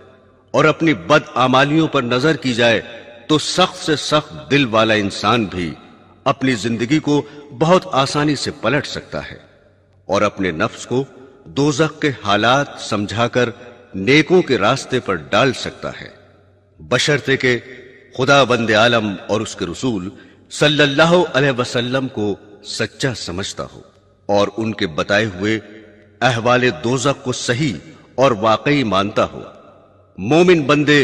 और अपनी बद आमालियों पर नजर की जाए तो सख्त से सख्त दिल वाला इंसान भी अपनी जिंदगी को बहुत आसानी से पलट सकता है और अपने नफ्स को दोजक के हालात समझाकर नेकों के रास्ते पर डाल सकता है बशर्ते के खुदा बंद आलम और उसके रसूल सल्लाम को सच्चा समझता हो और उनके बताए हुए अहवाल दोजक को सही और वाकई मानता हो मोमिन बंदे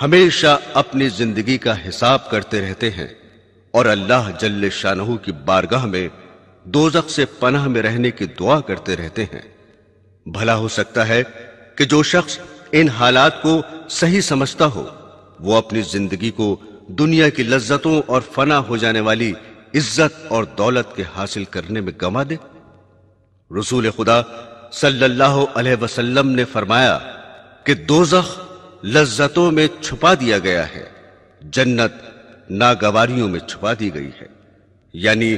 हमेशा अपनी जिंदगी का हिसाब करते रहते हैं और अल्लाह जल्ले शाहू की बारगाह में दोजक से पनाह में रहने की दुआ करते रहते हैं भला हो सकता है कि जो शख्स इन हालात को सही समझता हो वो अपनी जिंदगी को दुनिया की लज्जतों और फना हो जाने वाली इज्जत और दौलत के हासिल करने में गंवा दे रसूल खुदा सल्लल्लाहु अलैहि वसल्लम ने फरमाया कि दोजख लज्जतों में छुपा दिया गया है जन्नत नागवारियों में छुपा दी गई है यानी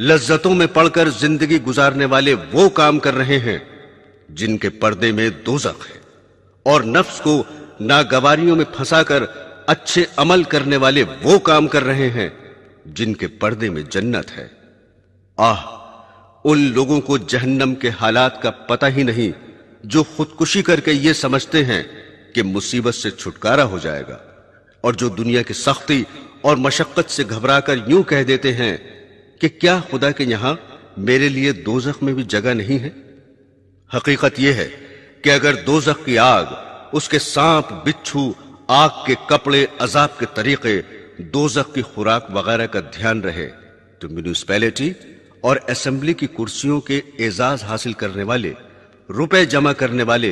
लज्जतों में पढ़कर जिंदगी गुजारने वाले वो काम कर रहे हैं जिनके पर्दे में दोजख है और नफ्स को नागवारियों में फंसाकर अच्छे अमल करने वाले वो काम कर रहे हैं जिनके पर्दे में जन्नत है आह उन लोगों को जहन्नम के हालात का पता ही नहीं जो खुदकुशी करके ये समझते हैं कि मुसीबत से छुटकारा हो जाएगा और जो दुनिया की सख्ती और मशक्कत से घबराकर यूं कह देते हैं कि क्या खुदा के यहां मेरे लिए दोजख में भी जगह नहीं है हकीकत यह है कि अगर दोजख की आग उसके सांप बिच्छू आग के कपड़े अजाब के तरीके दोजक की खुराक वगैरह का ध्यान रहे तो म्यूनिसपैलिटी और असेंबली की कुर्सियों के एजाज हासिल करने वाले रुपए जमा करने वाले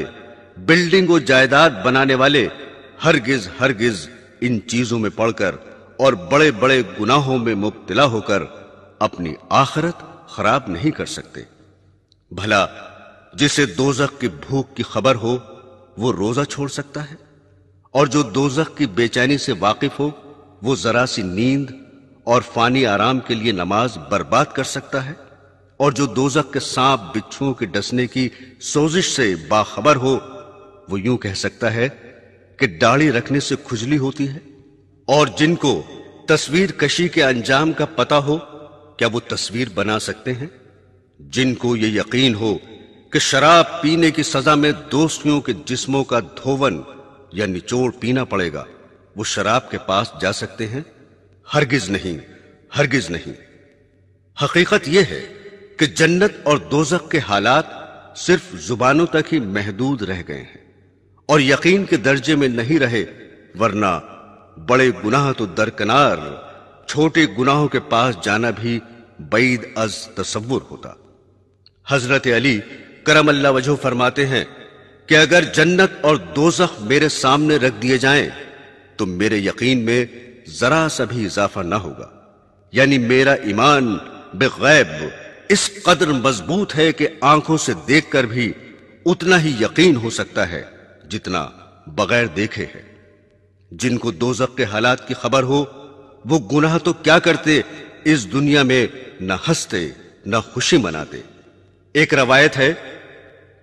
बिल्डिंग और जायदाद बनाने वाले हरगिज हरगिज इन चीजों में पढ़कर और बड़े बड़े गुनाहों में मुबतला होकर अपनी आखरत खराब नहीं कर सकते भला जिसे दोजक की भूख की खबर हो वो रोजा छोड़ सकता है और जो दोजख की बेचैनी से वाकिफ हो वो जरा सी नींद और फानी आराम के लिए नमाज बर्बाद कर सकता है और जो दोजक के सांप बिच्छुओं के डसने की सोजिश से बाखबर हो वो यूं कह सकता है कि दाढ़ी रखने से खुजली होती है और जिनको तस्वीर कशी के अंजाम का पता हो क्या वो तस्वीर बना सकते हैं जिनको ये यकीन हो कि शराब पीने की सजा में दोस्तियों के जिस्मों का धोवन या निचोड़ पीना पड़ेगा वो शराब के पास जा सकते हैं हरगिज नहीं हरगिज नहीं हकीकत यह है कि जन्नत और दोजक के हालात सिर्फ जुबानों तक ही महदूद रह गए हैं और यकीन के दर्जे में नहीं रहे वरना बड़े गुनाह तो दरकनार छोटे गुनाहों के पास जाना भी बैद अज तस्वुर होता हजरत अली करम अल्लाह वजह फरमाते हैं कि अगर जन्नत और दोजख मेरे सामने रख दिए जाएं तो मेरे यकीन में जरा सा भी इजाफा ना होगा यानी मेरा ईमान बेगैब इस कदर मजबूत है कि आंखों से देखकर भी उतना ही यकीन हो सकता है जितना बगैर देखे है जिनको दो के हालात की खबर हो वो गुनाह तो क्या करते इस दुनिया में न हंसते न खुशी मनाते एक रवायत है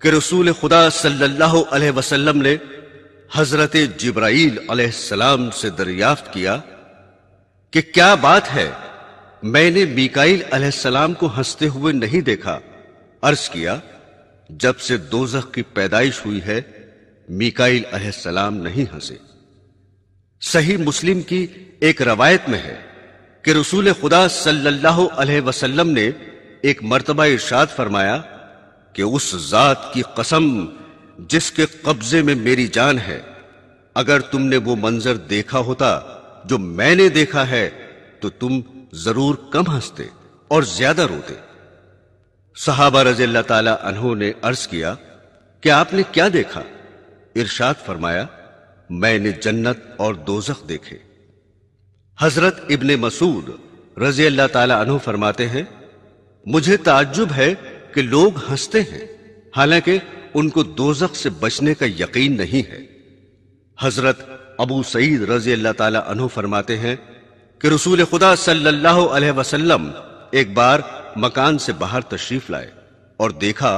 कि रसूल खुदा सल्लल्लाहु अलैहि वसल्लम ने हजरत जिब्राइल अलैहिस्सलाम से दरियाफ्त किया कि क्या बात है मैंने मीकाईल अलैहिस्सलाम को हंसते हुए नहीं देखा अर्ज किया जब से दोजख की पैदाइश हुई है मीकाईल सलाम नहीं हंसे सही मुस्लिम की एक रवायत में है कि रसूल खुदा सल्लल्लाहु अलैहि वसल्लम ने एक मर्तबा इरशाद फरमाया कि उस जात की कसम जिसके कब्जे में मेरी जान है अगर तुमने वो मंजर देखा होता जो मैंने देखा है तो तुम जरूर कम हंसते और ज्यादा रोते साहबा रजील्ला तला अनहों ने अर्ज किया कि आपने क्या देखा इरशाद फरमाया मैंने जन्नत और दोजक देखे हजरत इब्ने मसूद रजी अल्लाह ताला अनहु फरमाते हैं मुझे ताज्जुब है कि लोग हंसते हैं हालांकि उनको दोजक से बचने का यकीन नहीं है हजरत अबू सईद रजी अल्लाह ताला अनु फरमाते हैं कि रसूल खुदा सल्लल्लाहु अलैहि वसल्लम एक बार मकान से बाहर तशरीफ लाए और देखा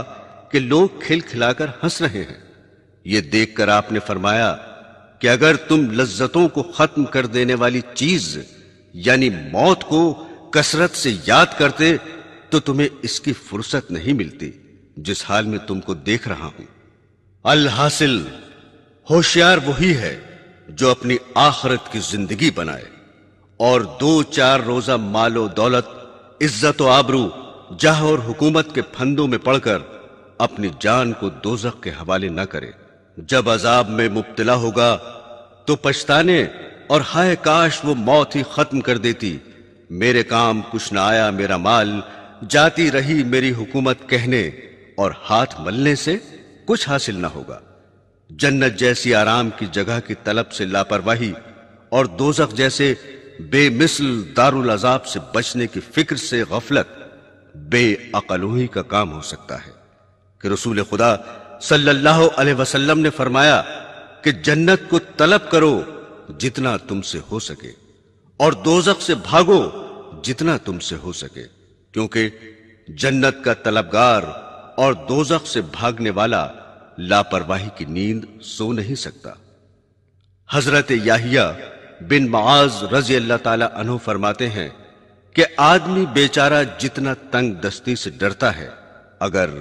कि लोग खिलखिलाकर हंस रहे हैं यह देखकर आपने फरमाया कि अगर तुम लज्जतों को खत्म कर देने वाली चीज यानी मौत को कसरत से याद करते तो तुम्हें इसकी फुर्सत नहीं मिलती जिस हाल में तुमको देख रहा हूं अलहासिल होशियार वही है जो अपनी आखरत की जिंदगी बनाए और दो चार रोजा मालो दौलत इज्जत आबरू जाह और हुकूमत के फंदों में पड़कर अपनी जान को दोजक के हवाले न करे जब अजाब में मुबतला होगा तो पछताने और हाय काश वो मौत ही खत्म कर देती मेरे काम कुछ ना आया मेरा माल जाती रही मेरी हुकूमत कहने और हाथ मलने से कुछ हासिल ना होगा जन्नत जैसी आराम की जगह की तलब से लापरवाही और दोजख जैसे बेमिसल दारुल अजाब से बचने की फिक्र से गफलत बेअलोही का काम हो सकता है कि रसूल खुदा सल्लल्लाहु अलैहि वसल्लम ने फरमाया कि जन्नत को तलब करो जितना तुमसे हो सके और दोजख से भागो जितना तुमसे हो सके क्योंकि जन्नत का तलबगार और दोजख से भागने वाला लापरवाही की नींद सो नहीं सकता हजरत याहिया बिन माज रजी अल्लाह तला फरमाते हैं कि आदमी बेचारा जितना तंग दस्ती से डरता है अगर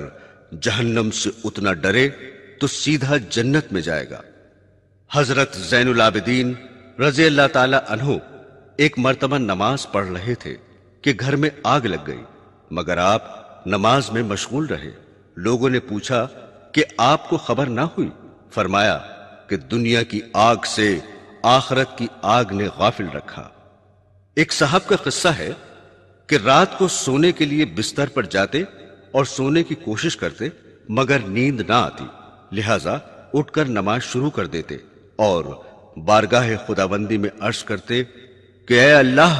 जहन्नम से उतना डरे तो सीधा जन्नत में जाएगा हजरत जैनुल आबिदीन रजी अल्लाह तला एक मरतबा नमाज पढ़ रहे थे कि घर में आग लग गई मगर आप नमाज में मशगूल रहे लोगों ने पूछा कि आपको खबर ना हुई फरमाया कि दुनिया की आग से आखरत की आग ने गाफिल रखा एक साहब का किस्सा है कि रात को सोने के लिए बिस्तर पर जाते और सोने की कोशिश करते मगर नींद ना आती लिहाजा उठकर नमाज शुरू कर देते और बारगाह खुदाबंदी में अर्ज करते कि अल्लाह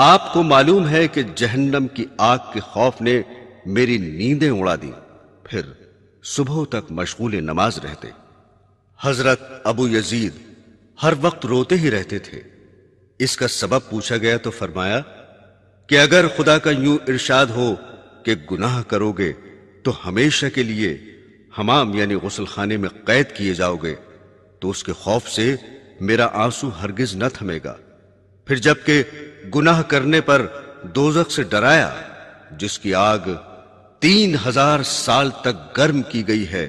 आपको मालूम है कि जहन्नम की आग के खौफ ने मेरी नींदें उड़ा दी फिर सुबह तक मशगूल नमाज रहते हजरत अबू यजीद हर वक्त रोते ही रहते थे इसका सबब पूछा गया तो फरमाया कि अगर खुदा का यूं इरशाद हो कि गुनाह करोगे तो हमेशा के लिए हमाम यानी गसल खाने में कैद किए जाओगे तो उसके खौफ से मेरा आंसू हरगिज न थमेगा फिर जबकि गुनाह करने पर दोजक से डराया जिसकी आग तीन हजार साल तक गर्म की गई है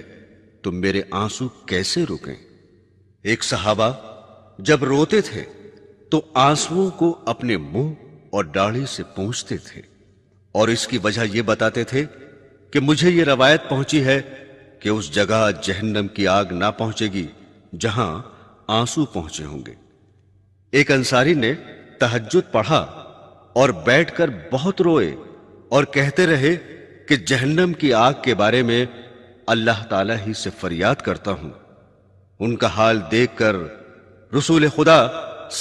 तो मेरे आंसू कैसे रुकें एक सहाबा जब रोते थे तो आंसुओं को अपने मुंह और दाढ़ी से पूछते थे और इसकी वजह यह बताते थे कि मुझे यह रवायत पहुंची है कि उस जगह जहन्नम की आग ना पहुंचेगी जहां आंसू पहुंचे होंगे एक अंसारी ने तहजद पढ़ा और बैठकर बहुत रोए और कहते रहे कि जहन्नम की आग के बारे में अल्लाह ताला ही से फरियाद करता हूं उनका हाल देखकर रसूल खुदा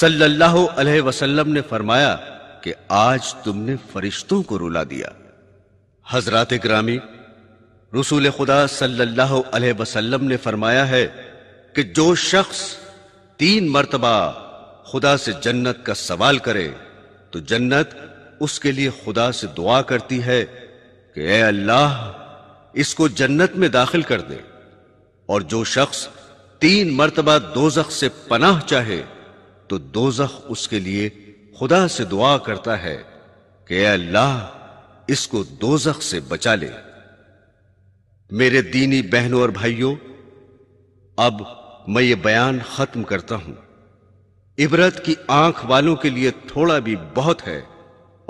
सल्लल्लाहु अलैहि वसल्लम ने फरमाया कि आज तुमने फरिश्तों को रुला दिया हजरात ग्रामी रसूल खुदा सल्लल्लाहु अलैहि वसल्लम ने फरमाया है कि जो शख्स तीन मरतबा खुदा से जन्नत का सवाल करे तो जन्नत उसके लिए खुदा से दुआ करती है कि ए अल्लाह इसको जन्नत में दाखिल कर दे और जो शख्स तीन मरतबा दोजख से पनाह चाहे तो दोजख उसके लिए खुदा से दुआ करता है कि अल्लाह इसको दोजख से बचा ले मेरे दीनी बहनों और भाइयों अब मैं ये बयान खत्म करता हूं इबरत की आंख वालों के लिए थोड़ा भी बहुत है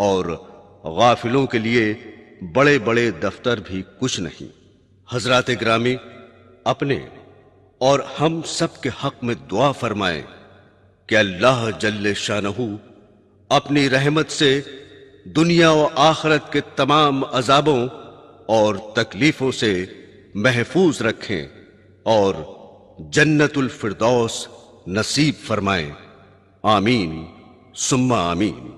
और गाफिलों के लिए बड़े बड़े दफ्तर भी कुछ नहीं हजरत ग्रामी अपने और हम सब के हक में दुआ फरमाएं कि अल्लाह जल्ल शाहू अपनी रहमत से दुनिया और आखरत के तमाम अजाबों और तकलीफों से महफूज रखें और जन्नतुल फिरदौस नसीब फरमाएं آمين ثم آمين